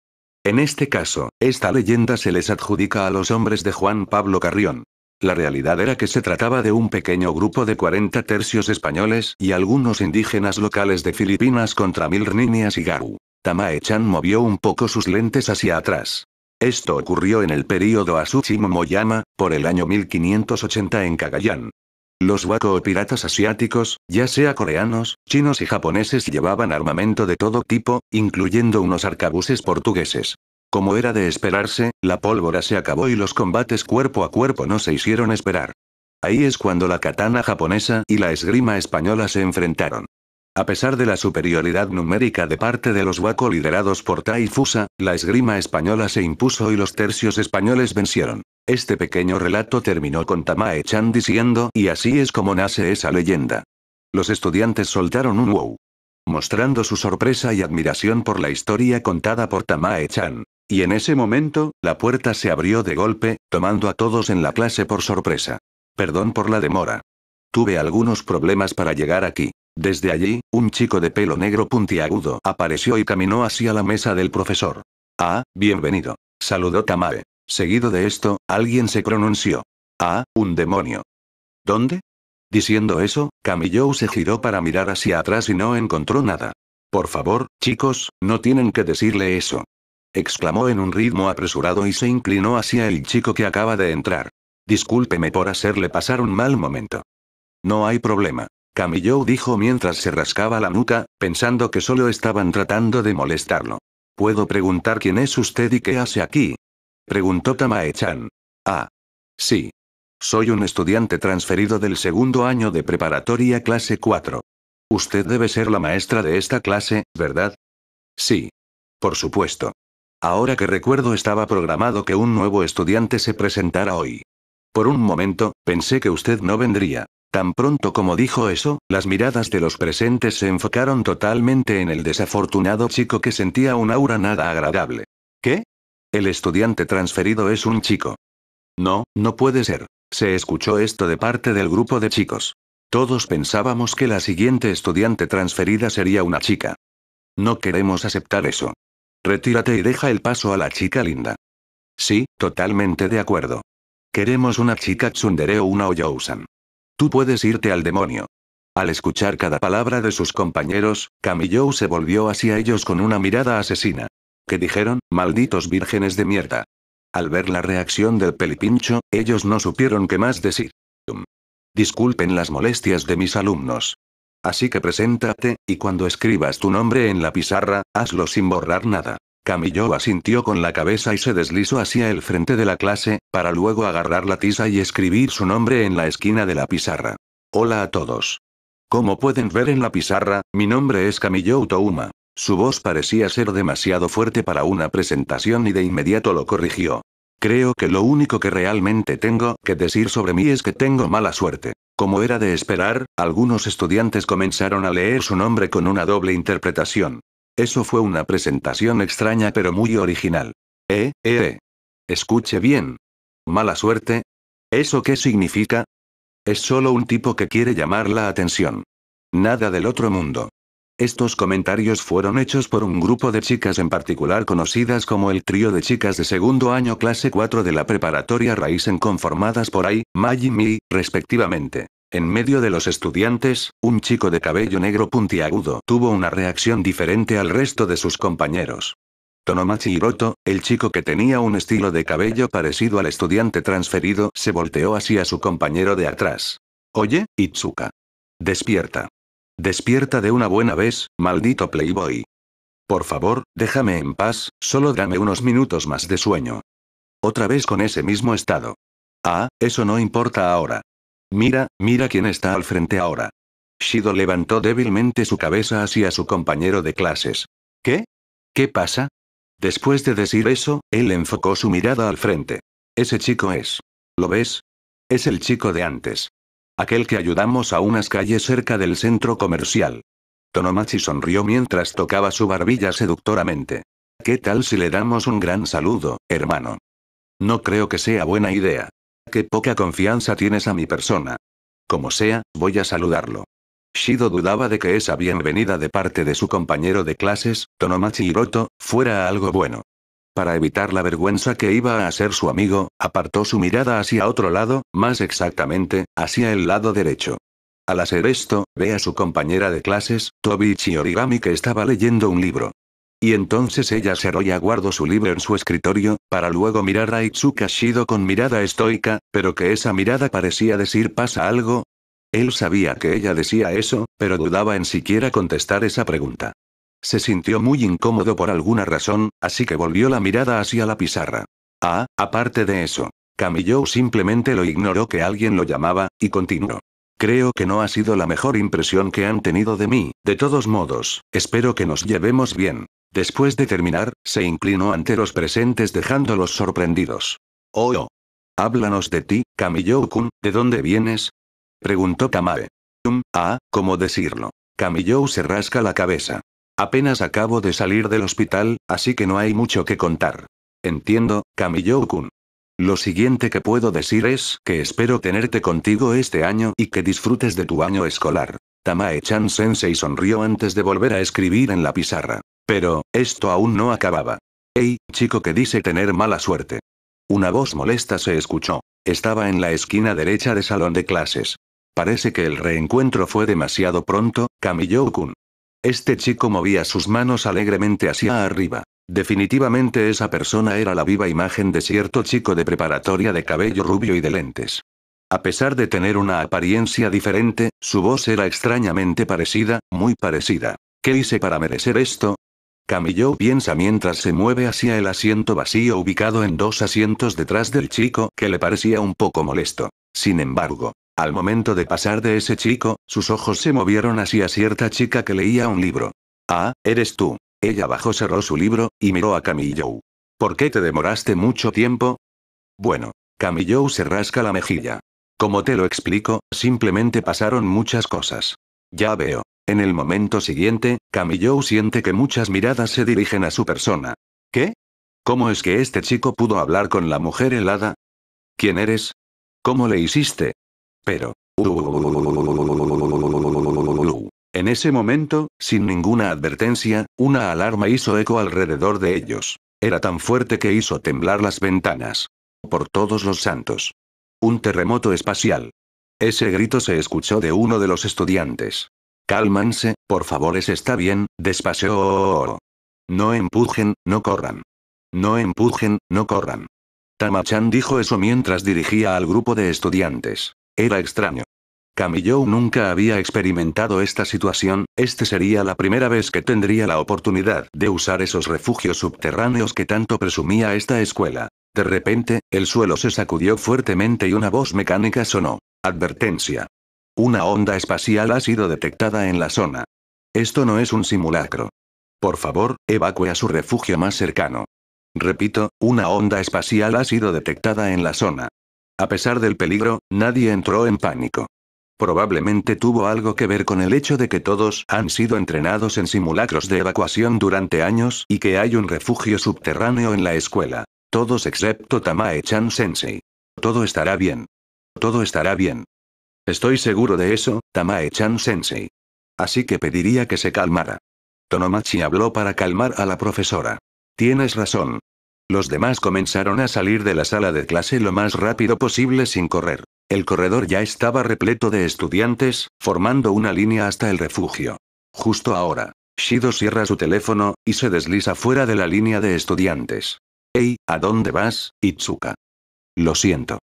En este caso, esta leyenda se les adjudica a los hombres de Juan Pablo Carrión. La realidad era que se trataba de un pequeño grupo de 40 tercios españoles y algunos indígenas locales de Filipinas contra mil niñas y Garu. Tamae-chan movió un poco sus lentes hacia atrás. Esto ocurrió en el período Asuchi-Momoyama, por el año 1580 en Kagayan. Los Wako piratas asiáticos, ya sea coreanos, chinos y japoneses llevaban armamento de todo tipo, incluyendo unos arcabuces portugueses. Como era de esperarse, la pólvora se acabó y los combates cuerpo a cuerpo no se hicieron esperar. Ahí es cuando la katana japonesa y la esgrima española se enfrentaron. A pesar de la superioridad numérica de parte de los Waco liderados por Taifusa, la esgrima española se impuso y los tercios españoles vencieron. Este pequeño relato terminó con Tamae-chan diciendo, y así es como nace esa leyenda. Los estudiantes soltaron un wow mostrando su sorpresa y admiración por la historia contada por Tamae-chan. Y en ese momento, la puerta se abrió de golpe, tomando a todos en la clase por sorpresa. Perdón por la demora. Tuve algunos problemas para llegar aquí. Desde allí, un chico de pelo negro puntiagudo apareció y caminó hacia la mesa del profesor. Ah, bienvenido. Saludó Tamae. Seguido de esto, alguien se pronunció. Ah, un demonio. ¿Dónde? Diciendo eso, Camillou se giró para mirar hacia atrás y no encontró nada. Por favor, chicos, no tienen que decirle eso. Exclamó en un ritmo apresurado y se inclinó hacia el chico que acaba de entrar. Discúlpeme por hacerle pasar un mal momento. No hay problema. Camillou dijo mientras se rascaba la nuca, pensando que solo estaban tratando de molestarlo. ¿Puedo preguntar quién es usted y qué hace aquí? Preguntó Tamae-chan. Ah. Sí, soy un estudiante transferido del segundo año de preparatoria clase 4. Usted debe ser la maestra de esta clase, ¿verdad? Sí. Por supuesto. Ahora que recuerdo estaba programado que un nuevo estudiante se presentara hoy. Por un momento, pensé que usted no vendría. Tan pronto como dijo eso, las miradas de los presentes se enfocaron totalmente en el desafortunado chico que sentía un aura nada agradable. ¿Qué? El estudiante transferido es un chico. No, no puede ser. Se escuchó esto de parte del grupo de chicos. Todos pensábamos que la siguiente estudiante transferida sería una chica. No queremos aceptar eso. Retírate y deja el paso a la chica linda. Sí, totalmente de acuerdo. Queremos una chica tsundere o una san Tú puedes irte al demonio. Al escuchar cada palabra de sus compañeros, Camillou se volvió hacia ellos con una mirada asesina. ¿Qué dijeron, malditos vírgenes de mierda? Al ver la reacción del pelipincho, ellos no supieron qué más decir. Disculpen las molestias de mis alumnos. Así que preséntate, y cuando escribas tu nombre en la pizarra, hazlo sin borrar nada. Camillo asintió con la cabeza y se deslizó hacia el frente de la clase, para luego agarrar la tiza y escribir su nombre en la esquina de la pizarra. Hola a todos. Como pueden ver en la pizarra, mi nombre es Camillo Touma. Su voz parecía ser demasiado fuerte para una presentación y de inmediato lo corrigió. Creo que lo único que realmente tengo que decir sobre mí es que tengo mala suerte. Como era de esperar, algunos estudiantes comenzaron a leer su nombre con una doble interpretación. Eso fue una presentación extraña pero muy original. Eh, eh, Escuche bien. ¿Mala suerte? ¿Eso qué significa? Es solo un tipo que quiere llamar la atención. Nada del otro mundo. Estos comentarios fueron hechos por un grupo de chicas en particular conocidas como el trío de chicas de segundo año clase 4 de la preparatoria Raizen conformadas por Ai, Mai y Mi, respectivamente. En medio de los estudiantes, un chico de cabello negro puntiagudo tuvo una reacción diferente al resto de sus compañeros. Tonomachi Hiroto, el chico que tenía un estilo de cabello parecido al estudiante transferido, se volteó hacia su compañero de atrás. Oye, Itsuka. Despierta. Despierta de una buena vez, maldito Playboy. Por favor, déjame en paz, solo dame unos minutos más de sueño. Otra vez con ese mismo estado. Ah, eso no importa ahora. Mira, mira quién está al frente ahora. Shido levantó débilmente su cabeza hacia su compañero de clases. ¿Qué? ¿Qué pasa? Después de decir eso, él enfocó su mirada al frente. Ese chico es. ¿Lo ves? Es el chico de antes. Aquel que ayudamos a unas calles cerca del centro comercial. Tonomachi sonrió mientras tocaba su barbilla seductoramente. ¿Qué tal si le damos un gran saludo, hermano? No creo que sea buena idea. Qué poca confianza tienes a mi persona. Como sea, voy a saludarlo. Shido dudaba de que esa bienvenida de parte de su compañero de clases, Tonomachi Hiroto, fuera algo bueno. Para evitar la vergüenza que iba a hacer su amigo, apartó su mirada hacia otro lado, más exactamente, hacia el lado derecho. Al hacer esto, ve a su compañera de clases, Tobichi Origami, que estaba leyendo un libro. Y entonces ella se y guardó su libro en su escritorio, para luego mirar a Itsuka Shido con mirada estoica, pero que esa mirada parecía decir pasa algo. Él sabía que ella decía eso, pero dudaba en siquiera contestar esa pregunta. Se sintió muy incómodo por alguna razón, así que volvió la mirada hacia la pizarra. Ah, aparte de eso. Camillou simplemente lo ignoró que alguien lo llamaba, y continuó. Creo que no ha sido la mejor impresión que han tenido de mí, de todos modos, espero que nos llevemos bien. Después de terminar, se inclinó ante los presentes dejándolos sorprendidos. Oh, oh. Háblanos de ti, kamiyou kun ¿de dónde vienes? Preguntó Kamae. Um, ah, ¿cómo decirlo? Camillou se rasca la cabeza. Apenas acabo de salir del hospital, así que no hay mucho que contar. Entiendo, Kamiyou-kun. Lo siguiente que puedo decir es que espero tenerte contigo este año y que disfrutes de tu año escolar. Tamae-chan sensei sonrió antes de volver a escribir en la pizarra. Pero, esto aún no acababa. Hey, chico que dice tener mala suerte. Una voz molesta se escuchó. Estaba en la esquina derecha del salón de clases. Parece que el reencuentro fue demasiado pronto, Kamiyou-kun. Este chico movía sus manos alegremente hacia arriba. Definitivamente esa persona era la viva imagen de cierto chico de preparatoria de cabello rubio y de lentes. A pesar de tener una apariencia diferente, su voz era extrañamente parecida, muy parecida. ¿Qué hice para merecer esto? Camillo piensa mientras se mueve hacia el asiento vacío ubicado en dos asientos detrás del chico que le parecía un poco molesto. Sin embargo, al momento de pasar de ese chico, sus ojos se movieron hacia cierta chica que leía un libro. Ah, eres tú. Ella bajó, cerró su libro, y miró a Camillou. ¿Por qué te demoraste mucho tiempo? Bueno. Camillou se rasca la mejilla. Como te lo explico, simplemente pasaron muchas cosas. Ya veo. En el momento siguiente, Camillou siente que muchas miradas se dirigen a su persona. ¿Qué? ¿Cómo es que este chico pudo hablar con la mujer helada? ¿Quién eres? ¿Cómo le hiciste? Pero... En ese momento, sin ninguna advertencia, una alarma hizo eco alrededor de ellos. Era tan fuerte que hizo temblar las ventanas. Por todos los santos. Un terremoto espacial. Ese grito se escuchó de uno de los estudiantes. Cálmanse, por favor, está bien, despacio. No empujen, no corran. No empujen, no corran. Tamachan dijo eso mientras dirigía al grupo de estudiantes. Era extraño. Camillo nunca había experimentado esta situación, este sería la primera vez que tendría la oportunidad de usar esos refugios subterráneos que tanto presumía esta escuela. De repente, el suelo se sacudió fuertemente y una voz mecánica sonó. Advertencia. Una onda espacial ha sido detectada en la zona. Esto no es un simulacro. Por favor, evacue a su refugio más cercano. Repito, una onda espacial ha sido detectada en la zona. A pesar del peligro, nadie entró en pánico. Probablemente tuvo algo que ver con el hecho de que todos han sido entrenados en simulacros de evacuación durante años y que hay un refugio subterráneo en la escuela. Todos excepto Tamae-chan sensei. Todo estará bien. Todo estará bien. Estoy seguro de eso, Tamae-chan sensei. Así que pediría que se calmara. Tonomachi habló para calmar a la profesora. Tienes razón, los demás comenzaron a salir de la sala de clase lo más rápido posible sin correr. El corredor ya estaba repleto de estudiantes, formando una línea hasta el refugio. Justo ahora, Shido cierra su teléfono, y se desliza fuera de la línea de estudiantes. Ey, ¿a dónde vas, Itsuka? Lo siento.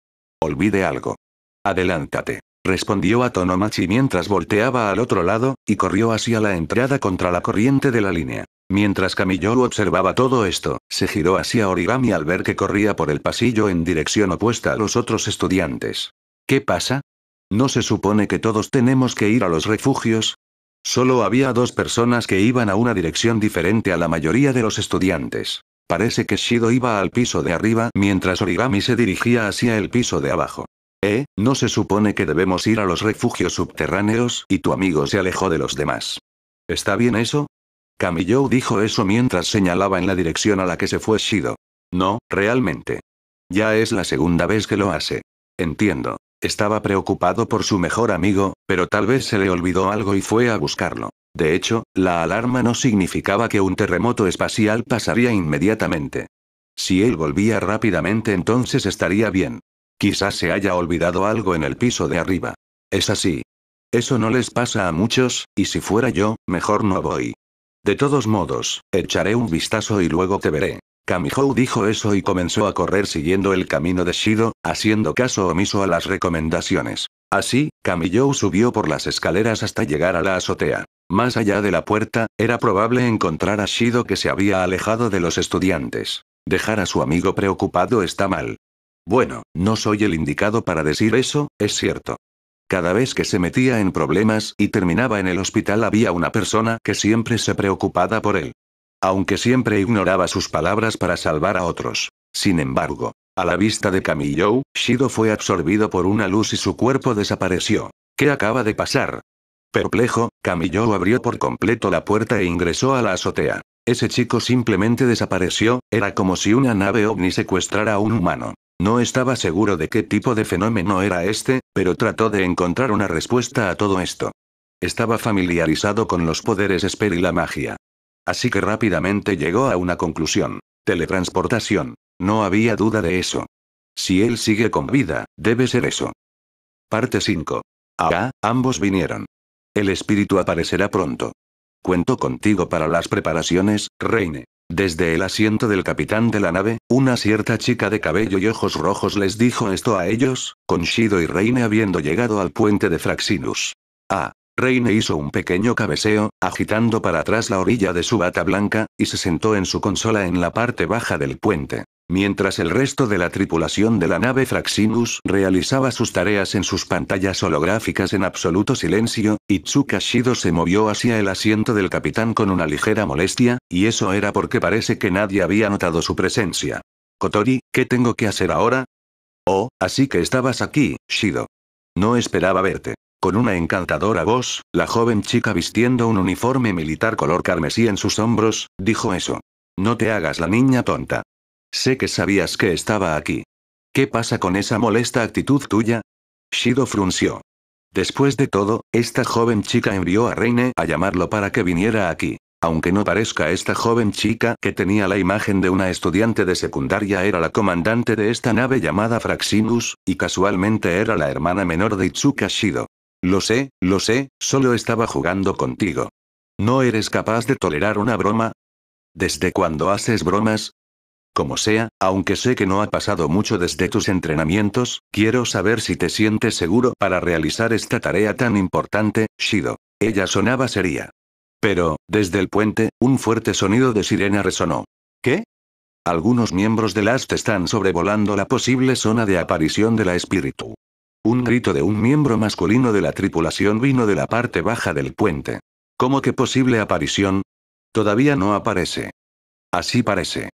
Olvide algo. Adelántate. Respondió a Tonomachi mientras volteaba al otro lado, y corrió hacia la entrada contra la corriente de la línea. Mientras Kamiyoru observaba todo esto, se giró hacia Origami al ver que corría por el pasillo en dirección opuesta a los otros estudiantes. ¿Qué pasa? ¿No se supone que todos tenemos que ir a los refugios? Solo había dos personas que iban a una dirección diferente a la mayoría de los estudiantes. Parece que Shido iba al piso de arriba mientras Origami se dirigía hacia el piso de abajo. ¿Eh? ¿No se supone que debemos ir a los refugios subterráneos? Y tu amigo se alejó de los demás. ¿Está bien eso? Camillou dijo eso mientras señalaba en la dirección a la que se fue Shido. No, realmente. Ya es la segunda vez que lo hace. Entiendo. Estaba preocupado por su mejor amigo, pero tal vez se le olvidó algo y fue a buscarlo. De hecho, la alarma no significaba que un terremoto espacial pasaría inmediatamente. Si él volvía rápidamente entonces estaría bien. Quizás se haya olvidado algo en el piso de arriba. Es así. Eso no les pasa a muchos, y si fuera yo, mejor no voy. De todos modos, echaré un vistazo y luego te veré. Kamihou dijo eso y comenzó a correr siguiendo el camino de Shido, haciendo caso omiso a las recomendaciones. Así, Kamihou subió por las escaleras hasta llegar a la azotea. Más allá de la puerta, era probable encontrar a Shido que se había alejado de los estudiantes. Dejar a su amigo preocupado está mal. Bueno, no soy el indicado para decir eso, es cierto. Cada vez que se metía en problemas y terminaba en el hospital había una persona que siempre se preocupaba por él. Aunque siempre ignoraba sus palabras para salvar a otros. Sin embargo, a la vista de Camillo, Shido fue absorbido por una luz y su cuerpo desapareció. ¿Qué acaba de pasar? Perplejo, Camillo abrió por completo la puerta e ingresó a la azotea. Ese chico simplemente desapareció, era como si una nave ovni secuestrara a un humano. No estaba seguro de qué tipo de fenómeno era este, pero trató de encontrar una respuesta a todo esto. Estaba familiarizado con los poderes Esper y la magia. Así que rápidamente llegó a una conclusión. Teletransportación. No había duda de eso. Si él sigue con vida, debe ser eso. Parte 5. Ah, ambos vinieron. El espíritu aparecerá pronto. Cuento contigo para las preparaciones, Reine. Desde el asiento del capitán de la nave, una cierta chica de cabello y ojos rojos les dijo esto a ellos, con Shido y Reine habiendo llegado al puente de Fraxinus. Ah. Reine hizo un pequeño cabeceo, agitando para atrás la orilla de su bata blanca, y se sentó en su consola en la parte baja del puente. Mientras el resto de la tripulación de la nave Fraxinus realizaba sus tareas en sus pantallas holográficas en absoluto silencio, Itsuka Shido se movió hacia el asiento del capitán con una ligera molestia, y eso era porque parece que nadie había notado su presencia. Kotori, ¿qué tengo que hacer ahora? Oh, así que estabas aquí, Shido. No esperaba verte. Con una encantadora voz, la joven chica vistiendo un uniforme militar color carmesí en sus hombros, dijo eso. No te hagas la niña tonta. Sé que sabías que estaba aquí. ¿Qué pasa con esa molesta actitud tuya? Shido frunció. Después de todo, esta joven chica envió a Reine a llamarlo para que viniera aquí. Aunque no parezca esta joven chica que tenía la imagen de una estudiante de secundaria era la comandante de esta nave llamada Fraxinus, y casualmente era la hermana menor de Itsuka Shido. Lo sé, lo sé, solo estaba jugando contigo. ¿No eres capaz de tolerar una broma? ¿Desde cuando haces bromas? Como sea, aunque sé que no ha pasado mucho desde tus entrenamientos, quiero saber si te sientes seguro para realizar esta tarea tan importante, Shido. Ella sonaba seria. Pero, desde el puente, un fuerte sonido de sirena resonó. ¿Qué? Algunos miembros del AST están sobrevolando la posible zona de aparición de la espíritu. Un grito de un miembro masculino de la tripulación vino de la parte baja del puente. ¿Cómo que posible aparición? Todavía no aparece. Así parece.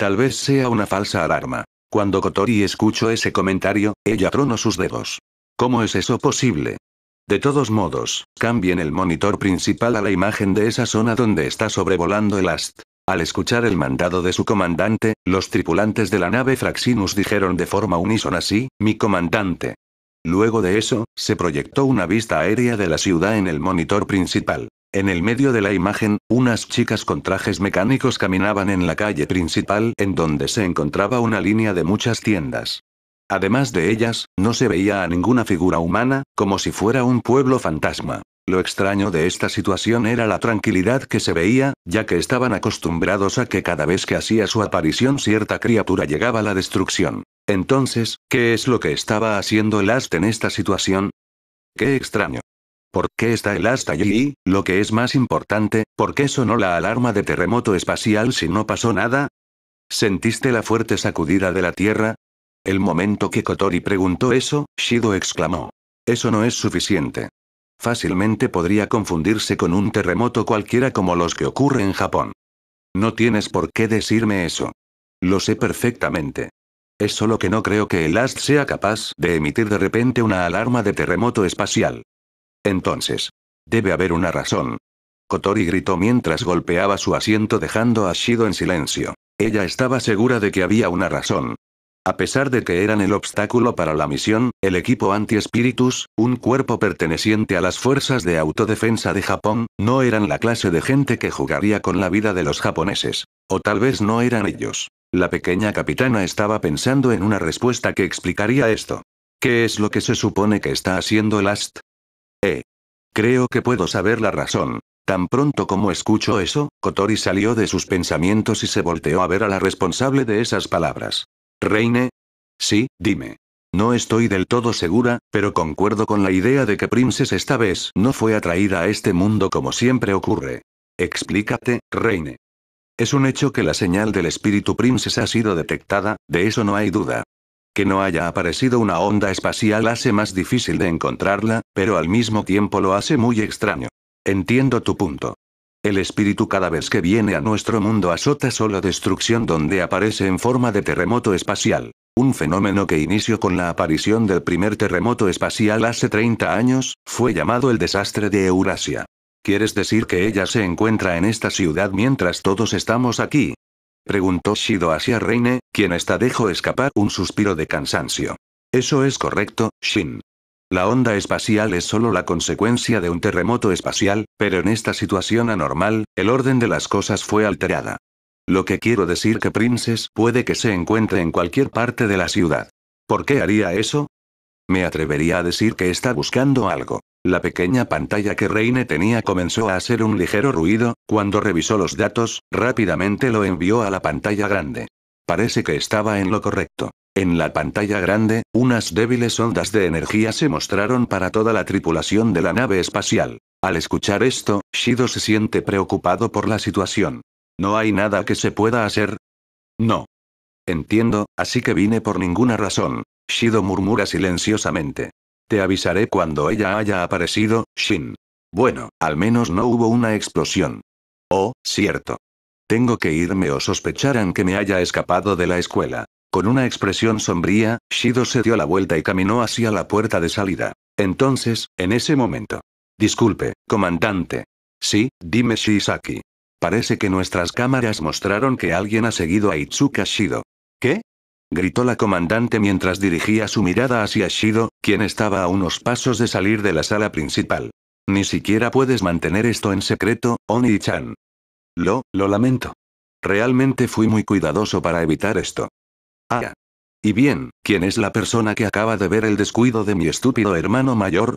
Tal vez sea una falsa alarma. Cuando Kotori escuchó ese comentario, ella tronó sus dedos. ¿Cómo es eso posible? De todos modos, cambien el monitor principal a la imagen de esa zona donde está sobrevolando el AST. Al escuchar el mandado de su comandante, los tripulantes de la nave Fraxinus dijeron de forma unísona sí, mi comandante. Luego de eso, se proyectó una vista aérea de la ciudad en el monitor principal. En el medio de la imagen, unas chicas con trajes mecánicos caminaban en la calle principal en donde se encontraba una línea de muchas tiendas. Además de ellas, no se veía a ninguna figura humana, como si fuera un pueblo fantasma. Lo extraño de esta situación era la tranquilidad que se veía, ya que estaban acostumbrados a que cada vez que hacía su aparición cierta criatura llegaba a la destrucción. Entonces, ¿qué es lo que estaba haciendo el Ast en esta situación? Qué extraño. ¿Por qué está el AST allí? Y, lo que es más importante, ¿por qué sonó la alarma de terremoto espacial si no pasó nada? ¿Sentiste la fuerte sacudida de la Tierra? El momento que Kotori preguntó eso, Shido exclamó. Eso no es suficiente. Fácilmente podría confundirse con un terremoto cualquiera como los que ocurre en Japón. No tienes por qué decirme eso. Lo sé perfectamente. Es solo que no creo que el AST sea capaz de emitir de repente una alarma de terremoto espacial. Entonces. Debe haber una razón. Kotori gritó mientras golpeaba su asiento dejando a Shido en silencio. Ella estaba segura de que había una razón. A pesar de que eran el obstáculo para la misión, el equipo anti-espíritus, un cuerpo perteneciente a las fuerzas de autodefensa de Japón, no eran la clase de gente que jugaría con la vida de los japoneses. O tal vez no eran ellos. La pequeña capitana estaba pensando en una respuesta que explicaría esto. ¿Qué es lo que se supone que está haciendo el AST? Creo que puedo saber la razón. Tan pronto como escucho eso, Kotori salió de sus pensamientos y se volteó a ver a la responsable de esas palabras. Reine. Sí, dime. No estoy del todo segura, pero concuerdo con la idea de que Princess esta vez no fue atraída a este mundo como siempre ocurre. Explícate, Reine. Es un hecho que la señal del espíritu Princess ha sido detectada, de eso no hay duda. Que no haya aparecido una onda espacial hace más difícil de encontrarla, pero al mismo tiempo lo hace muy extraño. Entiendo tu punto. El espíritu cada vez que viene a nuestro mundo azota solo destrucción donde aparece en forma de terremoto espacial. Un fenómeno que inició con la aparición del primer terremoto espacial hace 30 años, fue llamado el desastre de Eurasia. ¿Quieres decir que ella se encuentra en esta ciudad mientras todos estamos aquí? Preguntó Shido hacia Reine, quien hasta dejó escapar un suspiro de cansancio. Eso es correcto, Shin. La onda espacial es solo la consecuencia de un terremoto espacial, pero en esta situación anormal, el orden de las cosas fue alterada. Lo que quiero decir que Princess puede que se encuentre en cualquier parte de la ciudad. ¿Por qué haría eso? Me atrevería a decir que está buscando algo. La pequeña pantalla que Reine tenía comenzó a hacer un ligero ruido, cuando revisó los datos, rápidamente lo envió a la pantalla grande. Parece que estaba en lo correcto. En la pantalla grande, unas débiles ondas de energía se mostraron para toda la tripulación de la nave espacial. Al escuchar esto, Shido se siente preocupado por la situación. ¿No hay nada que se pueda hacer? No. Entiendo, así que vine por ninguna razón. Shido murmura silenciosamente. Te avisaré cuando ella haya aparecido, Shin. Bueno, al menos no hubo una explosión. Oh, cierto. Tengo que irme o sospecharán que me haya escapado de la escuela. Con una expresión sombría, Shido se dio la vuelta y caminó hacia la puerta de salida. Entonces, en ese momento. Disculpe, comandante. Sí, dime Shizaki. Parece que nuestras cámaras mostraron que alguien ha seguido a Itsuka Shido. ¿Qué? gritó la comandante mientras dirigía su mirada hacia Shido, quien estaba a unos pasos de salir de la sala principal. Ni siquiera puedes mantener esto en secreto, Oni-chan. Lo, lo lamento. Realmente fui muy cuidadoso para evitar esto. Ah. Y bien, ¿quién es la persona que acaba de ver el descuido de mi estúpido hermano mayor?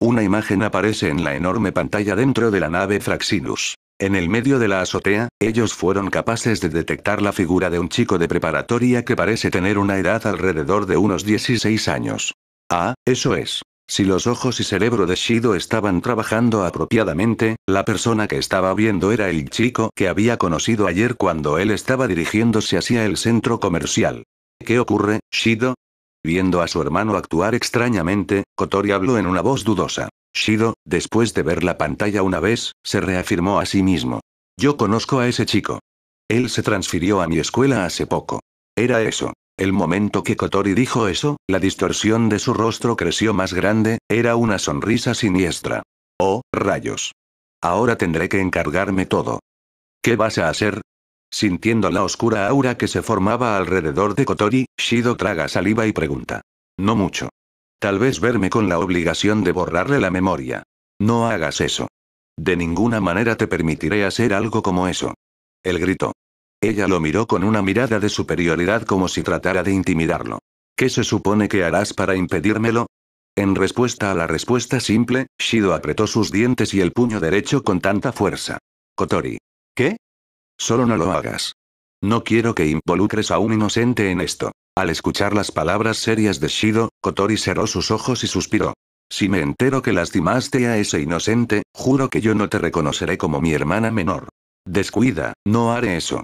Una imagen aparece en la enorme pantalla dentro de la nave Fraxinus. En el medio de la azotea, ellos fueron capaces de detectar la figura de un chico de preparatoria que parece tener una edad alrededor de unos 16 años. Ah, eso es. Si los ojos y cerebro de Shido estaban trabajando apropiadamente, la persona que estaba viendo era el chico que había conocido ayer cuando él estaba dirigiéndose hacia el centro comercial. ¿Qué ocurre, Shido? Viendo a su hermano actuar extrañamente, Kotori habló en una voz dudosa. Shido, después de ver la pantalla una vez, se reafirmó a sí mismo. Yo conozco a ese chico. Él se transfirió a mi escuela hace poco. Era eso. El momento que Kotori dijo eso, la distorsión de su rostro creció más grande, era una sonrisa siniestra. Oh, rayos. Ahora tendré que encargarme todo. ¿Qué vas a hacer? Sintiendo la oscura aura que se formaba alrededor de Kotori, Shido traga saliva y pregunta. No mucho. Tal vez verme con la obligación de borrarle la memoria. No hagas eso. De ninguna manera te permitiré hacer algo como eso. Él gritó. Ella lo miró con una mirada de superioridad como si tratara de intimidarlo. ¿Qué se supone que harás para impedírmelo? En respuesta a la respuesta simple, Shido apretó sus dientes y el puño derecho con tanta fuerza. Kotori. ¿Qué? Solo no lo hagas. No quiero que involucres a un inocente en esto. Al escuchar las palabras serias de Shido, Kotori cerró sus ojos y suspiró. Si me entero que lastimaste a ese inocente, juro que yo no te reconoceré como mi hermana menor. Descuida, no haré eso.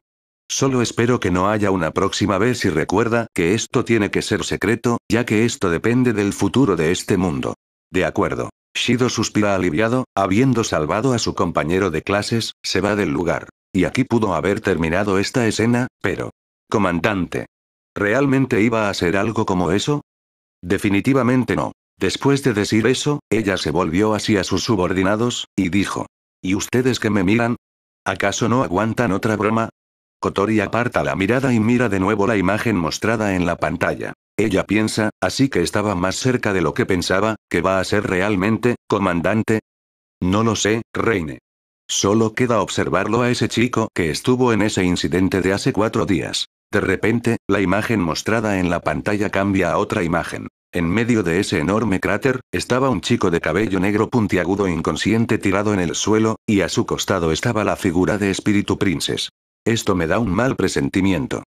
Solo espero que no haya una próxima vez y recuerda que esto tiene que ser secreto, ya que esto depende del futuro de este mundo. De acuerdo. Shido suspira aliviado, habiendo salvado a su compañero de clases, se va del lugar. Y aquí pudo haber terminado esta escena, pero... Comandante. ¿Realmente iba a ser algo como eso? Definitivamente no. Después de decir eso, ella se volvió hacia sus subordinados, y dijo. ¿Y ustedes que me miran? ¿Acaso no aguantan otra broma? Kotori aparta la mirada y mira de nuevo la imagen mostrada en la pantalla. Ella piensa, así que estaba más cerca de lo que pensaba, que va a ser realmente, comandante. No lo sé, reine. Solo queda observarlo a ese chico que estuvo en ese incidente de hace cuatro días. De repente, la imagen mostrada en la pantalla cambia a otra imagen. En medio de ese enorme cráter, estaba un chico de cabello negro puntiagudo e inconsciente tirado en el suelo, y a su costado estaba la figura de Espíritu Princess. Esto me da un mal presentimiento.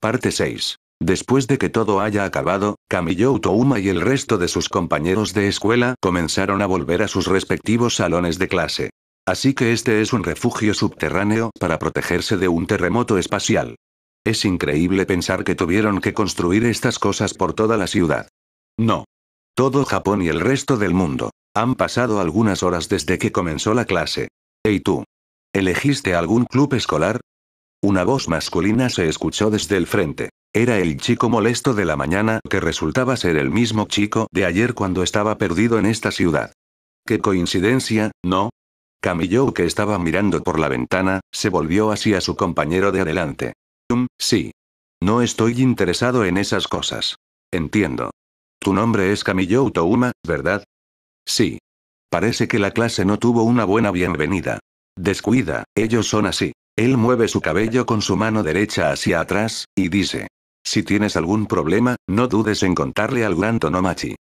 Parte 6. Después de que todo haya acabado, Kamiyo Touma y el resto de sus compañeros de escuela comenzaron a volver a sus respectivos salones de clase. Así que este es un refugio subterráneo para protegerse de un terremoto espacial. Es increíble pensar que tuvieron que construir estas cosas por toda la ciudad. No. Todo Japón y el resto del mundo. Han pasado algunas horas desde que comenzó la clase. ¿Y tú? ¿Elegiste algún club escolar? Una voz masculina se escuchó desde el frente. Era el chico molesto de la mañana que resultaba ser el mismo chico de ayer cuando estaba perdido en esta ciudad. Qué coincidencia, ¿no? Camillo, que estaba mirando por la ventana, se volvió hacia su compañero de adelante. sí. No estoy interesado en esas cosas. Entiendo. Tu nombre es Camillo Touma, ¿verdad? Sí. Parece que la clase no tuvo una buena bienvenida. Descuida, ellos son así. Él mueve su cabello con su mano derecha hacia atrás, y dice. Si tienes algún problema, no dudes en contarle al gran Tonomachi.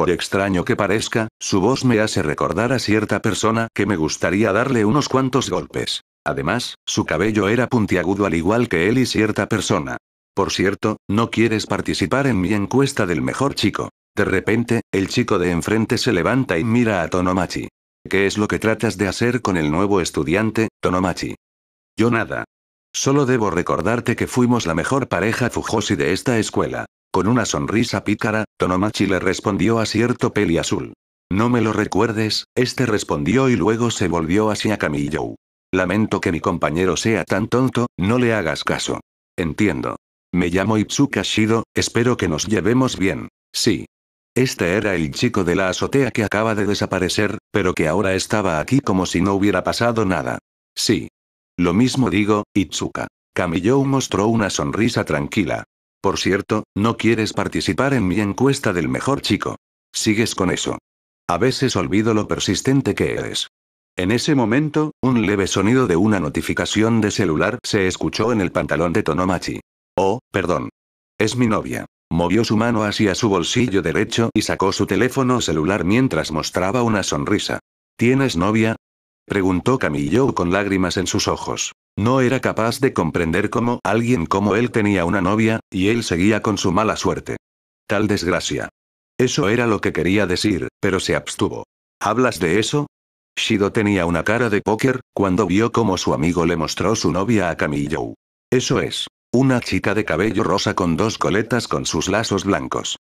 Por extraño que parezca, su voz me hace recordar a cierta persona que me gustaría darle unos cuantos golpes. Además, su cabello era puntiagudo al igual que él y cierta persona. Por cierto, no quieres participar en mi encuesta del mejor chico. De repente, el chico de enfrente se levanta y mira a Tonomachi. ¿Qué es lo que tratas de hacer con el nuevo estudiante, Tonomachi? Yo nada. Solo debo recordarte que fuimos la mejor pareja Fujoshi de esta escuela. Con una sonrisa pícara, Tonomachi le respondió a cierto peli azul. No me lo recuerdes, este respondió y luego se volvió hacia Kamiyou. Lamento que mi compañero sea tan tonto, no le hagas caso. Entiendo. Me llamo Itsuka Shido, espero que nos llevemos bien. Sí. Este era el chico de la azotea que acaba de desaparecer, pero que ahora estaba aquí como si no hubiera pasado nada. Sí. Lo mismo digo, Itsuka. Kamiyou mostró una sonrisa tranquila. Por cierto, no quieres participar en mi encuesta del mejor chico. Sigues con eso. A veces olvido lo persistente que eres. En ese momento, un leve sonido de una notificación de celular se escuchó en el pantalón de Tonomachi. Oh, perdón. Es mi novia. Movió su mano hacia su bolsillo derecho y sacó su teléfono celular mientras mostraba una sonrisa. ¿Tienes novia? Preguntó Camillo con lágrimas en sus ojos. No era capaz de comprender cómo alguien como él tenía una novia, y él seguía con su mala suerte. Tal desgracia. Eso era lo que quería decir, pero se abstuvo. ¿Hablas de eso? Shido tenía una cara de póker, cuando vio cómo su amigo le mostró su novia a Camillo. Eso es. Una chica de cabello rosa con dos coletas con sus lazos blancos.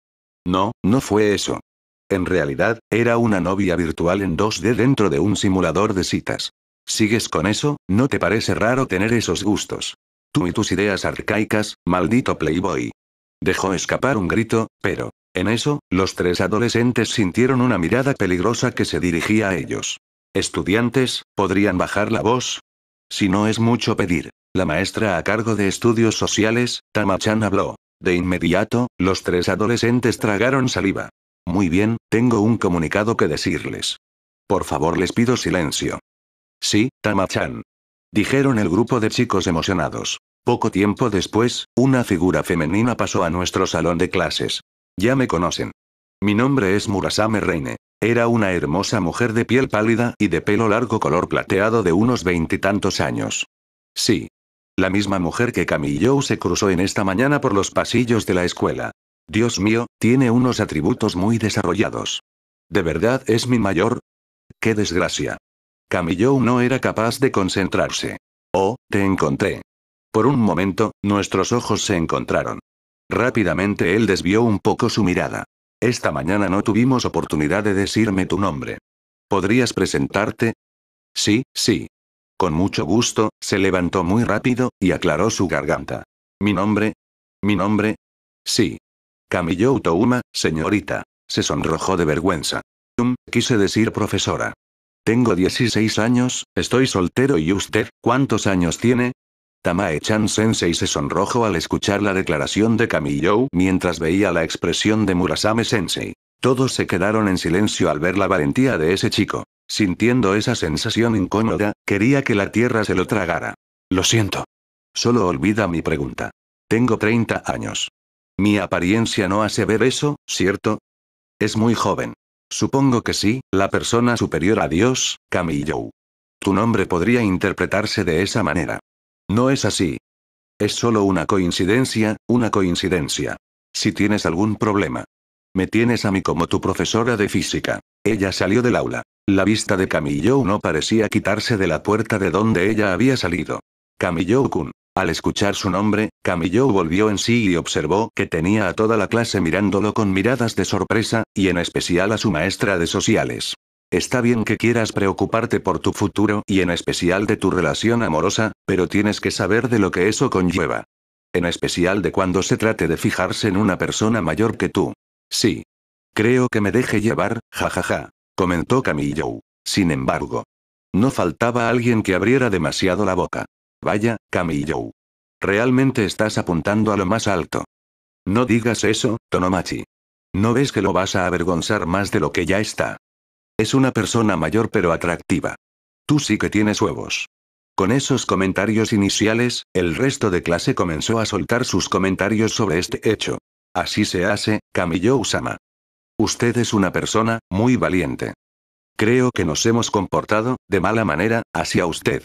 No, no fue eso. En realidad, era una novia virtual en 2D dentro de un simulador de citas. ¿Sigues con eso? ¿No te parece raro tener esos gustos? Tú y tus ideas arcaicas, maldito playboy. Dejó escapar un grito, pero, en eso, los tres adolescentes sintieron una mirada peligrosa que se dirigía a ellos. Estudiantes, ¿podrían bajar la voz? Si no es mucho pedir. La maestra a cargo de estudios sociales, Tamachan habló. De inmediato, los tres adolescentes tragaron saliva. Muy bien, tengo un comunicado que decirles. Por favor les pido silencio. Sí, Tama-chan. Dijeron el grupo de chicos emocionados. Poco tiempo después, una figura femenina pasó a nuestro salón de clases. Ya me conocen. Mi nombre es Murasame Reine. Era una hermosa mujer de piel pálida y de pelo largo color plateado de unos veintitantos años. Sí. La misma mujer que Camillo se cruzó en esta mañana por los pasillos de la escuela. Dios mío, tiene unos atributos muy desarrollados. ¿De verdad es mi mayor? ¡Qué desgracia! Camillou no era capaz de concentrarse. Oh, te encontré. Por un momento, nuestros ojos se encontraron. Rápidamente él desvió un poco su mirada. Esta mañana no tuvimos oportunidad de decirme tu nombre. ¿Podrías presentarte? Sí, sí. Con mucho gusto, se levantó muy rápido, y aclaró su garganta. ¿Mi nombre? ¿Mi nombre? Sí. Camillou Touma, señorita. Se sonrojó de vergüenza. quise decir profesora. Tengo 16 años, estoy soltero y usted, ¿cuántos años tiene? Tamae-chan sensei se sonrojó al escuchar la declaración de Kamiyou mientras veía la expresión de Murasame sensei. Todos se quedaron en silencio al ver la valentía de ese chico. Sintiendo esa sensación incómoda, quería que la tierra se lo tragara. Lo siento. Solo olvida mi pregunta. Tengo 30 años. Mi apariencia no hace ver eso, ¿cierto? Es muy joven. Supongo que sí, la persona superior a Dios, Kamiyou. Tu nombre podría interpretarse de esa manera. No es así. Es solo una coincidencia, una coincidencia. Si tienes algún problema. Me tienes a mí como tu profesora de física. Ella salió del aula. La vista de Kamiyou no parecía quitarse de la puerta de donde ella había salido. Kamiyou-kun. Al escuchar su nombre, Camillo volvió en sí y observó que tenía a toda la clase mirándolo con miradas de sorpresa, y en especial a su maestra de sociales. Está bien que quieras preocuparte por tu futuro y en especial de tu relación amorosa, pero tienes que saber de lo que eso conlleva. En especial de cuando se trate de fijarse en una persona mayor que tú. Sí. Creo que me deje llevar, jajaja, ja, ja, comentó Camillo. Sin embargo. No faltaba alguien que abriera demasiado la boca. Vaya, Kamiyou. Realmente estás apuntando a lo más alto. No digas eso, Tonomachi. ¿No ves que lo vas a avergonzar más de lo que ya está? Es una persona mayor pero atractiva. Tú sí que tienes huevos. Con esos comentarios iniciales, el resto de clase comenzó a soltar sus comentarios sobre este hecho. Así se hace, Camillo sama Usted es una persona, muy valiente. Creo que nos hemos comportado, de mala manera, hacia usted.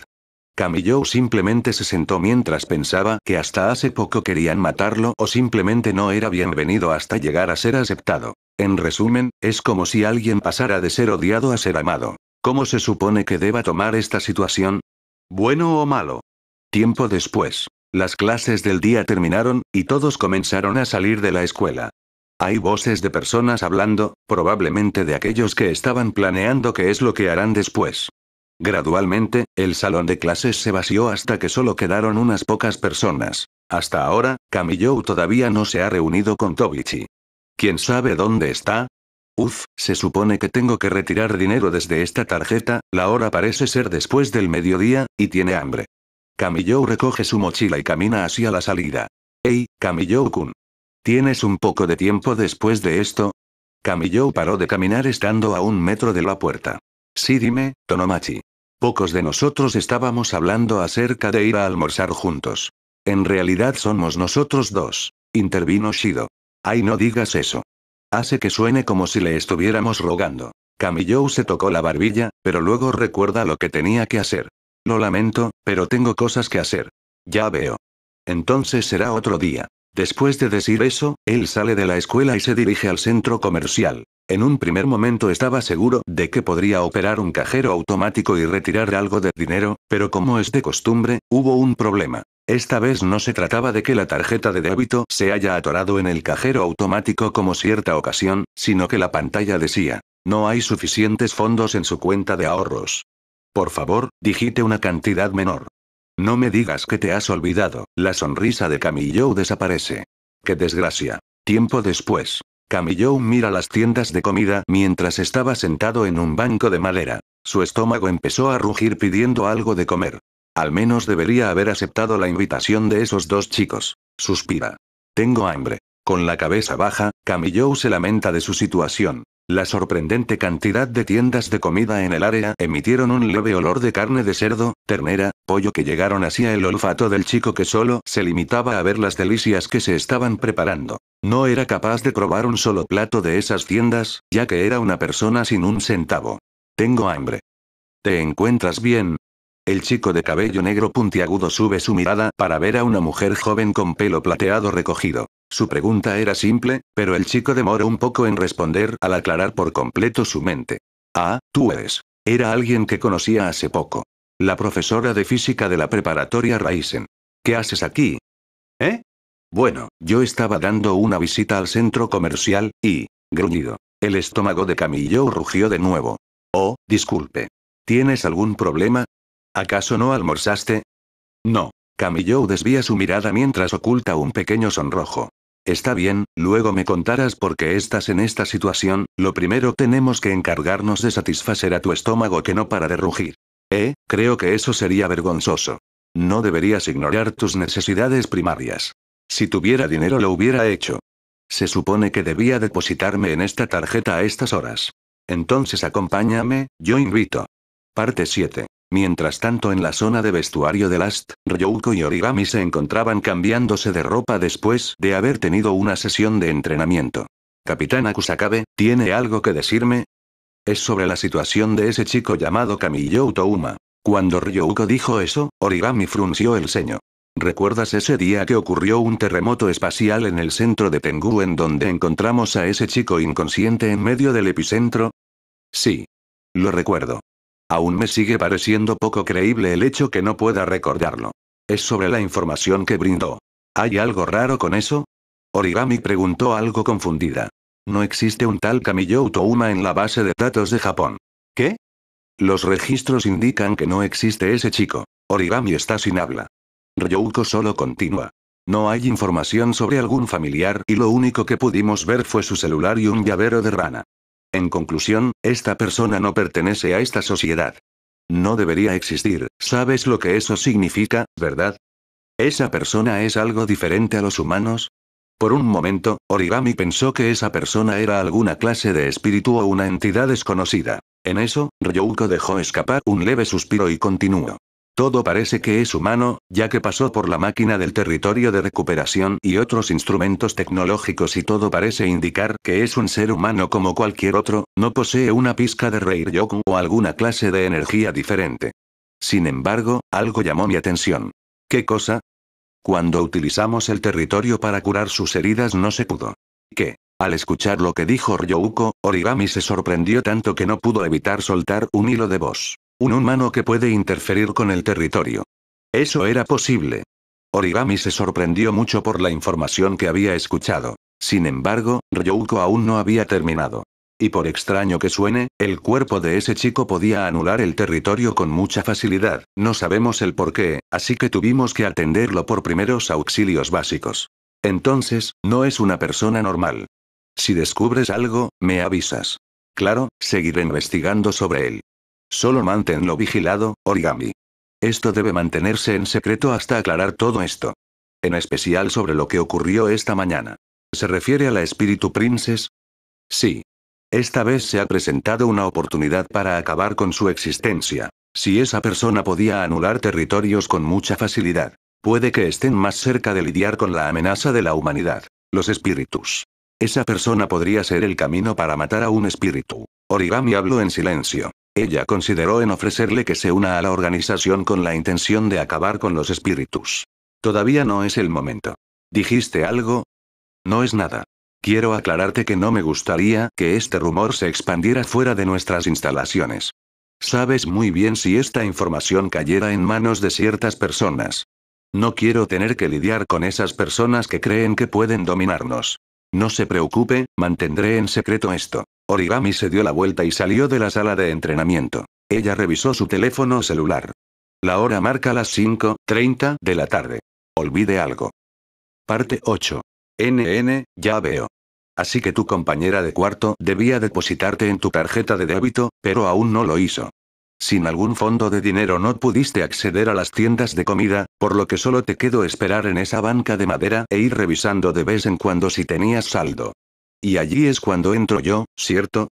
Camillou simplemente se sentó mientras pensaba que hasta hace poco querían matarlo o simplemente no era bienvenido hasta llegar a ser aceptado. En resumen, es como si alguien pasara de ser odiado a ser amado. ¿Cómo se supone que deba tomar esta situación? ¿Bueno o malo? Tiempo después, las clases del día terminaron, y todos comenzaron a salir de la escuela. Hay voces de personas hablando, probablemente de aquellos que estaban planeando qué es lo que harán después. Gradualmente, el salón de clases se vació hasta que solo quedaron unas pocas personas. Hasta ahora, Camillou todavía no se ha reunido con Tobichi. ¿Quién sabe dónde está? Uf, se supone que tengo que retirar dinero desde esta tarjeta, la hora parece ser después del mediodía, y tiene hambre. Camillou recoge su mochila y camina hacia la salida. Hey, camillou kun ¿Tienes un poco de tiempo después de esto? Camillou paró de caminar estando a un metro de la puerta. Sí, dime, Tonomachi. Pocos de nosotros estábamos hablando acerca de ir a almorzar juntos. En realidad somos nosotros dos. Intervino Shido. Ay, no digas eso. Hace que suene como si le estuviéramos rogando. Kamiyou se tocó la barbilla, pero luego recuerda lo que tenía que hacer. Lo lamento, pero tengo cosas que hacer. Ya veo. Entonces será otro día. Después de decir eso, él sale de la escuela y se dirige al centro comercial. En un primer momento estaba seguro de que podría operar un cajero automático y retirar algo de dinero, pero como es de costumbre, hubo un problema. Esta vez no se trataba de que la tarjeta de débito se haya atorado en el cajero automático como cierta ocasión, sino que la pantalla decía, no hay suficientes fondos en su cuenta de ahorros. Por favor, digite una cantidad menor. No me digas que te has olvidado. La sonrisa de Camillou desaparece. ¡Qué desgracia! Tiempo después, Camillou mira las tiendas de comida mientras estaba sentado en un banco de madera. Su estómago empezó a rugir pidiendo algo de comer. Al menos debería haber aceptado la invitación de esos dos chicos. Suspira. Tengo hambre. Con la cabeza baja, Camillou se lamenta de su situación. La sorprendente cantidad de tiendas de comida en el área emitieron un leve olor de carne de cerdo, ternera, pollo que llegaron hacia el olfato del chico que solo se limitaba a ver las delicias que se estaban preparando. No era capaz de probar un solo plato de esas tiendas, ya que era una persona sin un centavo. Tengo hambre. ¿Te encuentras bien, el chico de cabello negro puntiagudo sube su mirada para ver a una mujer joven con pelo plateado recogido. Su pregunta era simple, pero el chico demoró un poco en responder al aclarar por completo su mente. Ah, tú eres. Era alguien que conocía hace poco. La profesora de física de la preparatoria Raisen. ¿Qué haces aquí? ¿Eh? Bueno, yo estaba dando una visita al centro comercial, y... gruñido. El estómago de Camillo rugió de nuevo. Oh, disculpe. ¿Tienes algún problema? ¿Acaso no almorzaste? No. Camillo desvía su mirada mientras oculta un pequeño sonrojo. Está bien, luego me contarás por qué estás en esta situación, lo primero tenemos que encargarnos de satisfacer a tu estómago que no para de rugir. Eh, creo que eso sería vergonzoso. No deberías ignorar tus necesidades primarias. Si tuviera dinero lo hubiera hecho. Se supone que debía depositarme en esta tarjeta a estas horas. Entonces acompáñame, yo invito. Parte 7. Mientras tanto en la zona de vestuario de Last, Ryouko y Origami se encontraban cambiándose de ropa después de haber tenido una sesión de entrenamiento. Capitán Akusakabe, ¿tiene algo que decirme? Es sobre la situación de ese chico llamado Kamiyo Touma. Cuando Ryouko dijo eso, Origami frunció el ceño. ¿Recuerdas ese día que ocurrió un terremoto espacial en el centro de Tengu en donde encontramos a ese chico inconsciente en medio del epicentro? Sí. Lo recuerdo. Aún me sigue pareciendo poco creíble el hecho que no pueda recordarlo. Es sobre la información que brindó. ¿Hay algo raro con eso? Origami preguntó algo confundida. No existe un tal Kamiyou Touma en la base de datos de Japón. ¿Qué? Los registros indican que no existe ese chico. Origami está sin habla. Ryouko solo continúa. No hay información sobre algún familiar y lo único que pudimos ver fue su celular y un llavero de rana. En conclusión, esta persona no pertenece a esta sociedad. No debería existir, ¿sabes lo que eso significa, verdad? ¿Esa persona es algo diferente a los humanos? Por un momento, Origami pensó que esa persona era alguna clase de espíritu o una entidad desconocida. En eso, Ryouko dejó escapar un leve suspiro y continuó. Todo parece que es humano, ya que pasó por la máquina del territorio de recuperación y otros instrumentos tecnológicos y todo parece indicar que es un ser humano como cualquier otro, no posee una pizca de Reiryoku o alguna clase de energía diferente. Sin embargo, algo llamó mi atención. ¿Qué cosa? Cuando utilizamos el territorio para curar sus heridas no se pudo. ¿Qué? Al escuchar lo que dijo Ryouko, Origami se sorprendió tanto que no pudo evitar soltar un hilo de voz. Un humano que puede interferir con el territorio. Eso era posible. Origami se sorprendió mucho por la información que había escuchado. Sin embargo, Ryouko aún no había terminado. Y por extraño que suene, el cuerpo de ese chico podía anular el territorio con mucha facilidad, no sabemos el por qué, así que tuvimos que atenderlo por primeros auxilios básicos. Entonces, no es una persona normal. Si descubres algo, me avisas. Claro, seguiré investigando sobre él. Solo manténlo vigilado, origami. Esto debe mantenerse en secreto hasta aclarar todo esto. En especial sobre lo que ocurrió esta mañana. ¿Se refiere a la espíritu princess? Sí. Esta vez se ha presentado una oportunidad para acabar con su existencia. Si esa persona podía anular territorios con mucha facilidad, puede que estén más cerca de lidiar con la amenaza de la humanidad, los espíritus. Esa persona podría ser el camino para matar a un espíritu. Origami habló en silencio. Ella consideró en ofrecerle que se una a la organización con la intención de acabar con los espíritus. Todavía no es el momento. ¿Dijiste algo? No es nada. Quiero aclararte que no me gustaría que este rumor se expandiera fuera de nuestras instalaciones. Sabes muy bien si esta información cayera en manos de ciertas personas. No quiero tener que lidiar con esas personas que creen que pueden dominarnos. No se preocupe, mantendré en secreto esto. Origami se dio la vuelta y salió de la sala de entrenamiento. Ella revisó su teléfono celular. La hora marca las 5.30 de la tarde. Olvide algo. Parte 8. NN, ya veo. Así que tu compañera de cuarto debía depositarte en tu tarjeta de débito, pero aún no lo hizo. Sin algún fondo de dinero no pudiste acceder a las tiendas de comida, por lo que solo te quedó esperar en esa banca de madera e ir revisando de vez en cuando si tenías saldo. Y allí es cuando entro yo, ¿cierto?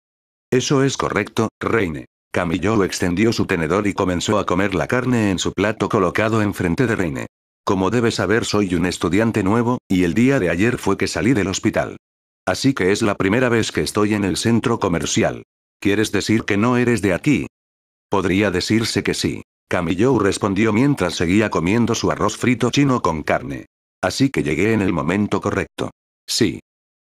Eso es correcto, Reine. Camillou extendió su tenedor y comenzó a comer la carne en su plato colocado enfrente de Reine. Como debes saber, soy un estudiante nuevo, y el día de ayer fue que salí del hospital. Así que es la primera vez que estoy en el centro comercial. ¿Quieres decir que no eres de aquí? Podría decirse que sí. Camillou respondió mientras seguía comiendo su arroz frito chino con carne. Así que llegué en el momento correcto. Sí,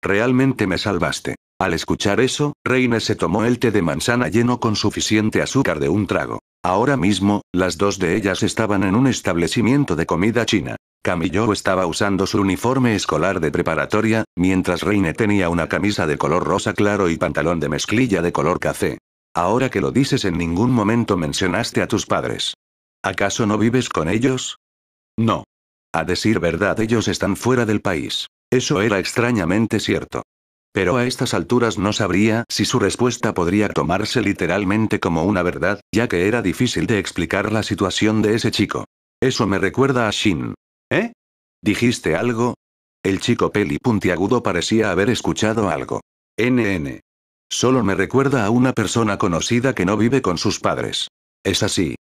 Realmente me salvaste. Al escuchar eso, Reine se tomó el té de manzana lleno con suficiente azúcar de un trago. Ahora mismo, las dos de ellas estaban en un establecimiento de comida china. Camillo estaba usando su uniforme escolar de preparatoria, mientras Reine tenía una camisa de color rosa claro y pantalón de mezclilla de color café. Ahora que lo dices en ningún momento mencionaste a tus padres. ¿Acaso no vives con ellos? No. A decir verdad, ellos están fuera del país. Eso era extrañamente cierto. Pero a estas alturas no sabría si su respuesta podría tomarse literalmente como una verdad, ya que era difícil de explicar la situación de ese chico. Eso me recuerda a Shin. ¿Eh? ¿Dijiste algo? El chico peli puntiagudo parecía haber escuchado algo. NN. Solo me recuerda a una persona conocida que no vive con sus padres. Es así,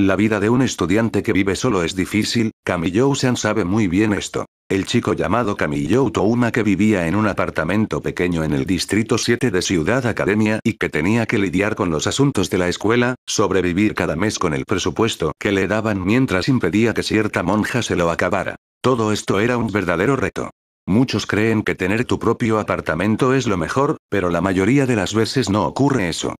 la vida de un estudiante que vive solo es difícil, Camille san sabe muy bien esto. El chico llamado Kamiyou Touma que vivía en un apartamento pequeño en el distrito 7 de Ciudad Academia y que tenía que lidiar con los asuntos de la escuela, sobrevivir cada mes con el presupuesto que le daban mientras impedía que cierta monja se lo acabara. Todo esto era un verdadero reto. Muchos creen que tener tu propio apartamento es lo mejor, pero la mayoría de las veces no ocurre eso.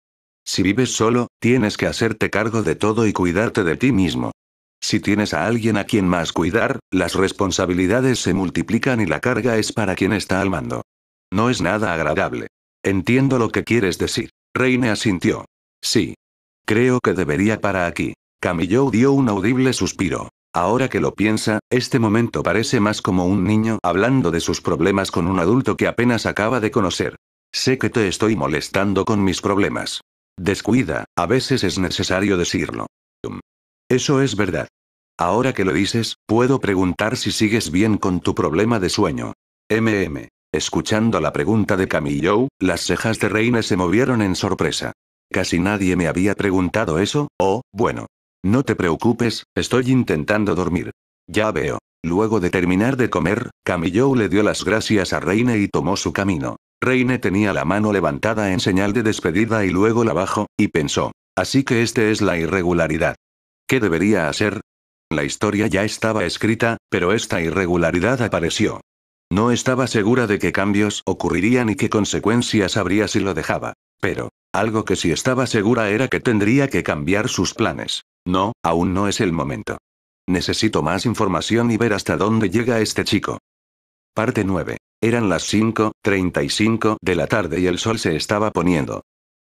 Si vives solo, tienes que hacerte cargo de todo y cuidarte de ti mismo. Si tienes a alguien a quien más cuidar, las responsabilidades se multiplican y la carga es para quien está al mando. No es nada agradable. Entiendo lo que quieres decir. Reine asintió. Sí. Creo que debería para aquí. Camillo dio un audible suspiro. Ahora que lo piensa, este momento parece más como un niño hablando de sus problemas con un adulto que apenas acaba de conocer. Sé que te estoy molestando con mis problemas. Descuida, a veces es necesario decirlo. Eso es verdad. Ahora que lo dices, puedo preguntar si sigues bien con tu problema de sueño. MM. Escuchando la pregunta de Camillou, las cejas de Reina se movieron en sorpresa. Casi nadie me había preguntado eso, oh, bueno. No te preocupes, estoy intentando dormir. Ya veo. Luego de terminar de comer, Camillo le dio las gracias a Reine y tomó su camino. Reine tenía la mano levantada en señal de despedida y luego la bajó, y pensó. Así que esta es la irregularidad. ¿Qué debería hacer? La historia ya estaba escrita, pero esta irregularidad apareció. No estaba segura de qué cambios ocurrirían y qué consecuencias habría si lo dejaba. Pero, algo que sí estaba segura era que tendría que cambiar sus planes. No, aún no es el momento. Necesito más información y ver hasta dónde llega este chico. Parte 9. Eran las 5.35 de la tarde y el sol se estaba poniendo.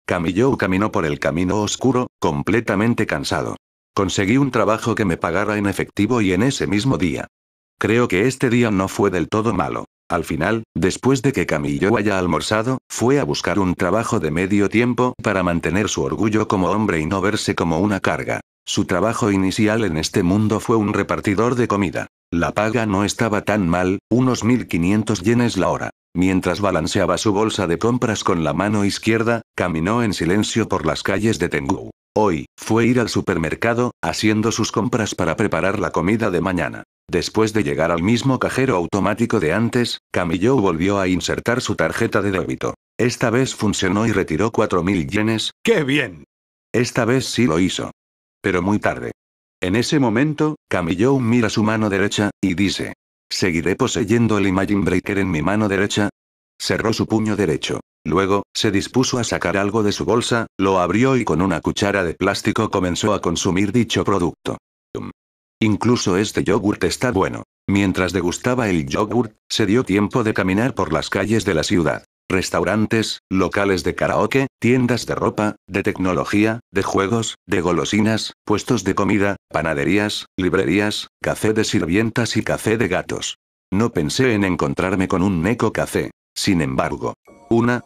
Camillou caminó por el camino oscuro, completamente cansado. Conseguí un trabajo que me pagara en efectivo y en ese mismo día. Creo que este día no fue del todo malo. Al final, después de que Camillo haya almorzado, fue a buscar un trabajo de medio tiempo para mantener su orgullo como hombre y no verse como una carga. Su trabajo inicial en este mundo fue un repartidor de comida. La paga no estaba tan mal, unos 1500 yenes la hora. Mientras balanceaba su bolsa de compras con la mano izquierda, caminó en silencio por las calles de Tengu. Hoy, fue ir al supermercado, haciendo sus compras para preparar la comida de mañana. Después de llegar al mismo cajero automático de antes, Camillo volvió a insertar su tarjeta de débito. Esta vez funcionó y retiró 4.000 yenes. ¡Qué bien! Esta vez sí lo hizo. Pero muy tarde. En ese momento, Camillon mira su mano derecha, y dice. Seguiré poseyendo el Imagine Breaker en mi mano derecha. Cerró su puño derecho. Luego, se dispuso a sacar algo de su bolsa, lo abrió y con una cuchara de plástico comenzó a consumir dicho producto. Mm. Incluso este yogurt está bueno. Mientras degustaba el yogurt, se dio tiempo de caminar por las calles de la ciudad restaurantes, locales de karaoke, tiendas de ropa, de tecnología, de juegos, de golosinas, puestos de comida, panaderías, librerías, café de sirvientas y café de gatos. No pensé en encontrarme con un Neko Café. Sin embargo, una...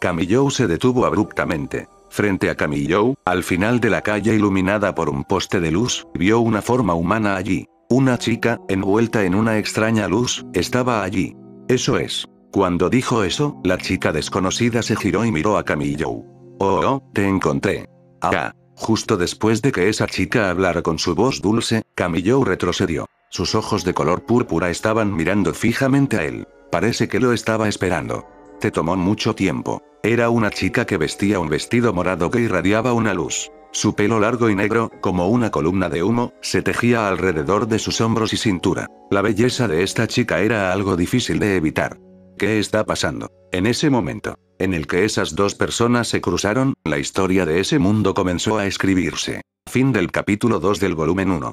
Camillou se detuvo abruptamente. Frente a Camillou, al final de la calle iluminada por un poste de luz, vio una forma humana allí. Una chica, envuelta en una extraña luz, estaba allí. Eso es. Cuando dijo eso, la chica desconocida se giró y miró a Camillo. Oh, oh, oh, te encontré. Ah, justo después de que esa chica hablara con su voz dulce, Camillo retrocedió. Sus ojos de color púrpura estaban mirando fijamente a él. Parece que lo estaba esperando. Te tomó mucho tiempo. Era una chica que vestía un vestido morado que irradiaba una luz. Su pelo largo y negro, como una columna de humo, se tejía alrededor de sus hombros y cintura. La belleza de esta chica era algo difícil de evitar qué está pasando. En ese momento, en el que esas dos personas se cruzaron, la historia de ese mundo comenzó a escribirse. Fin del capítulo 2 del volumen 1.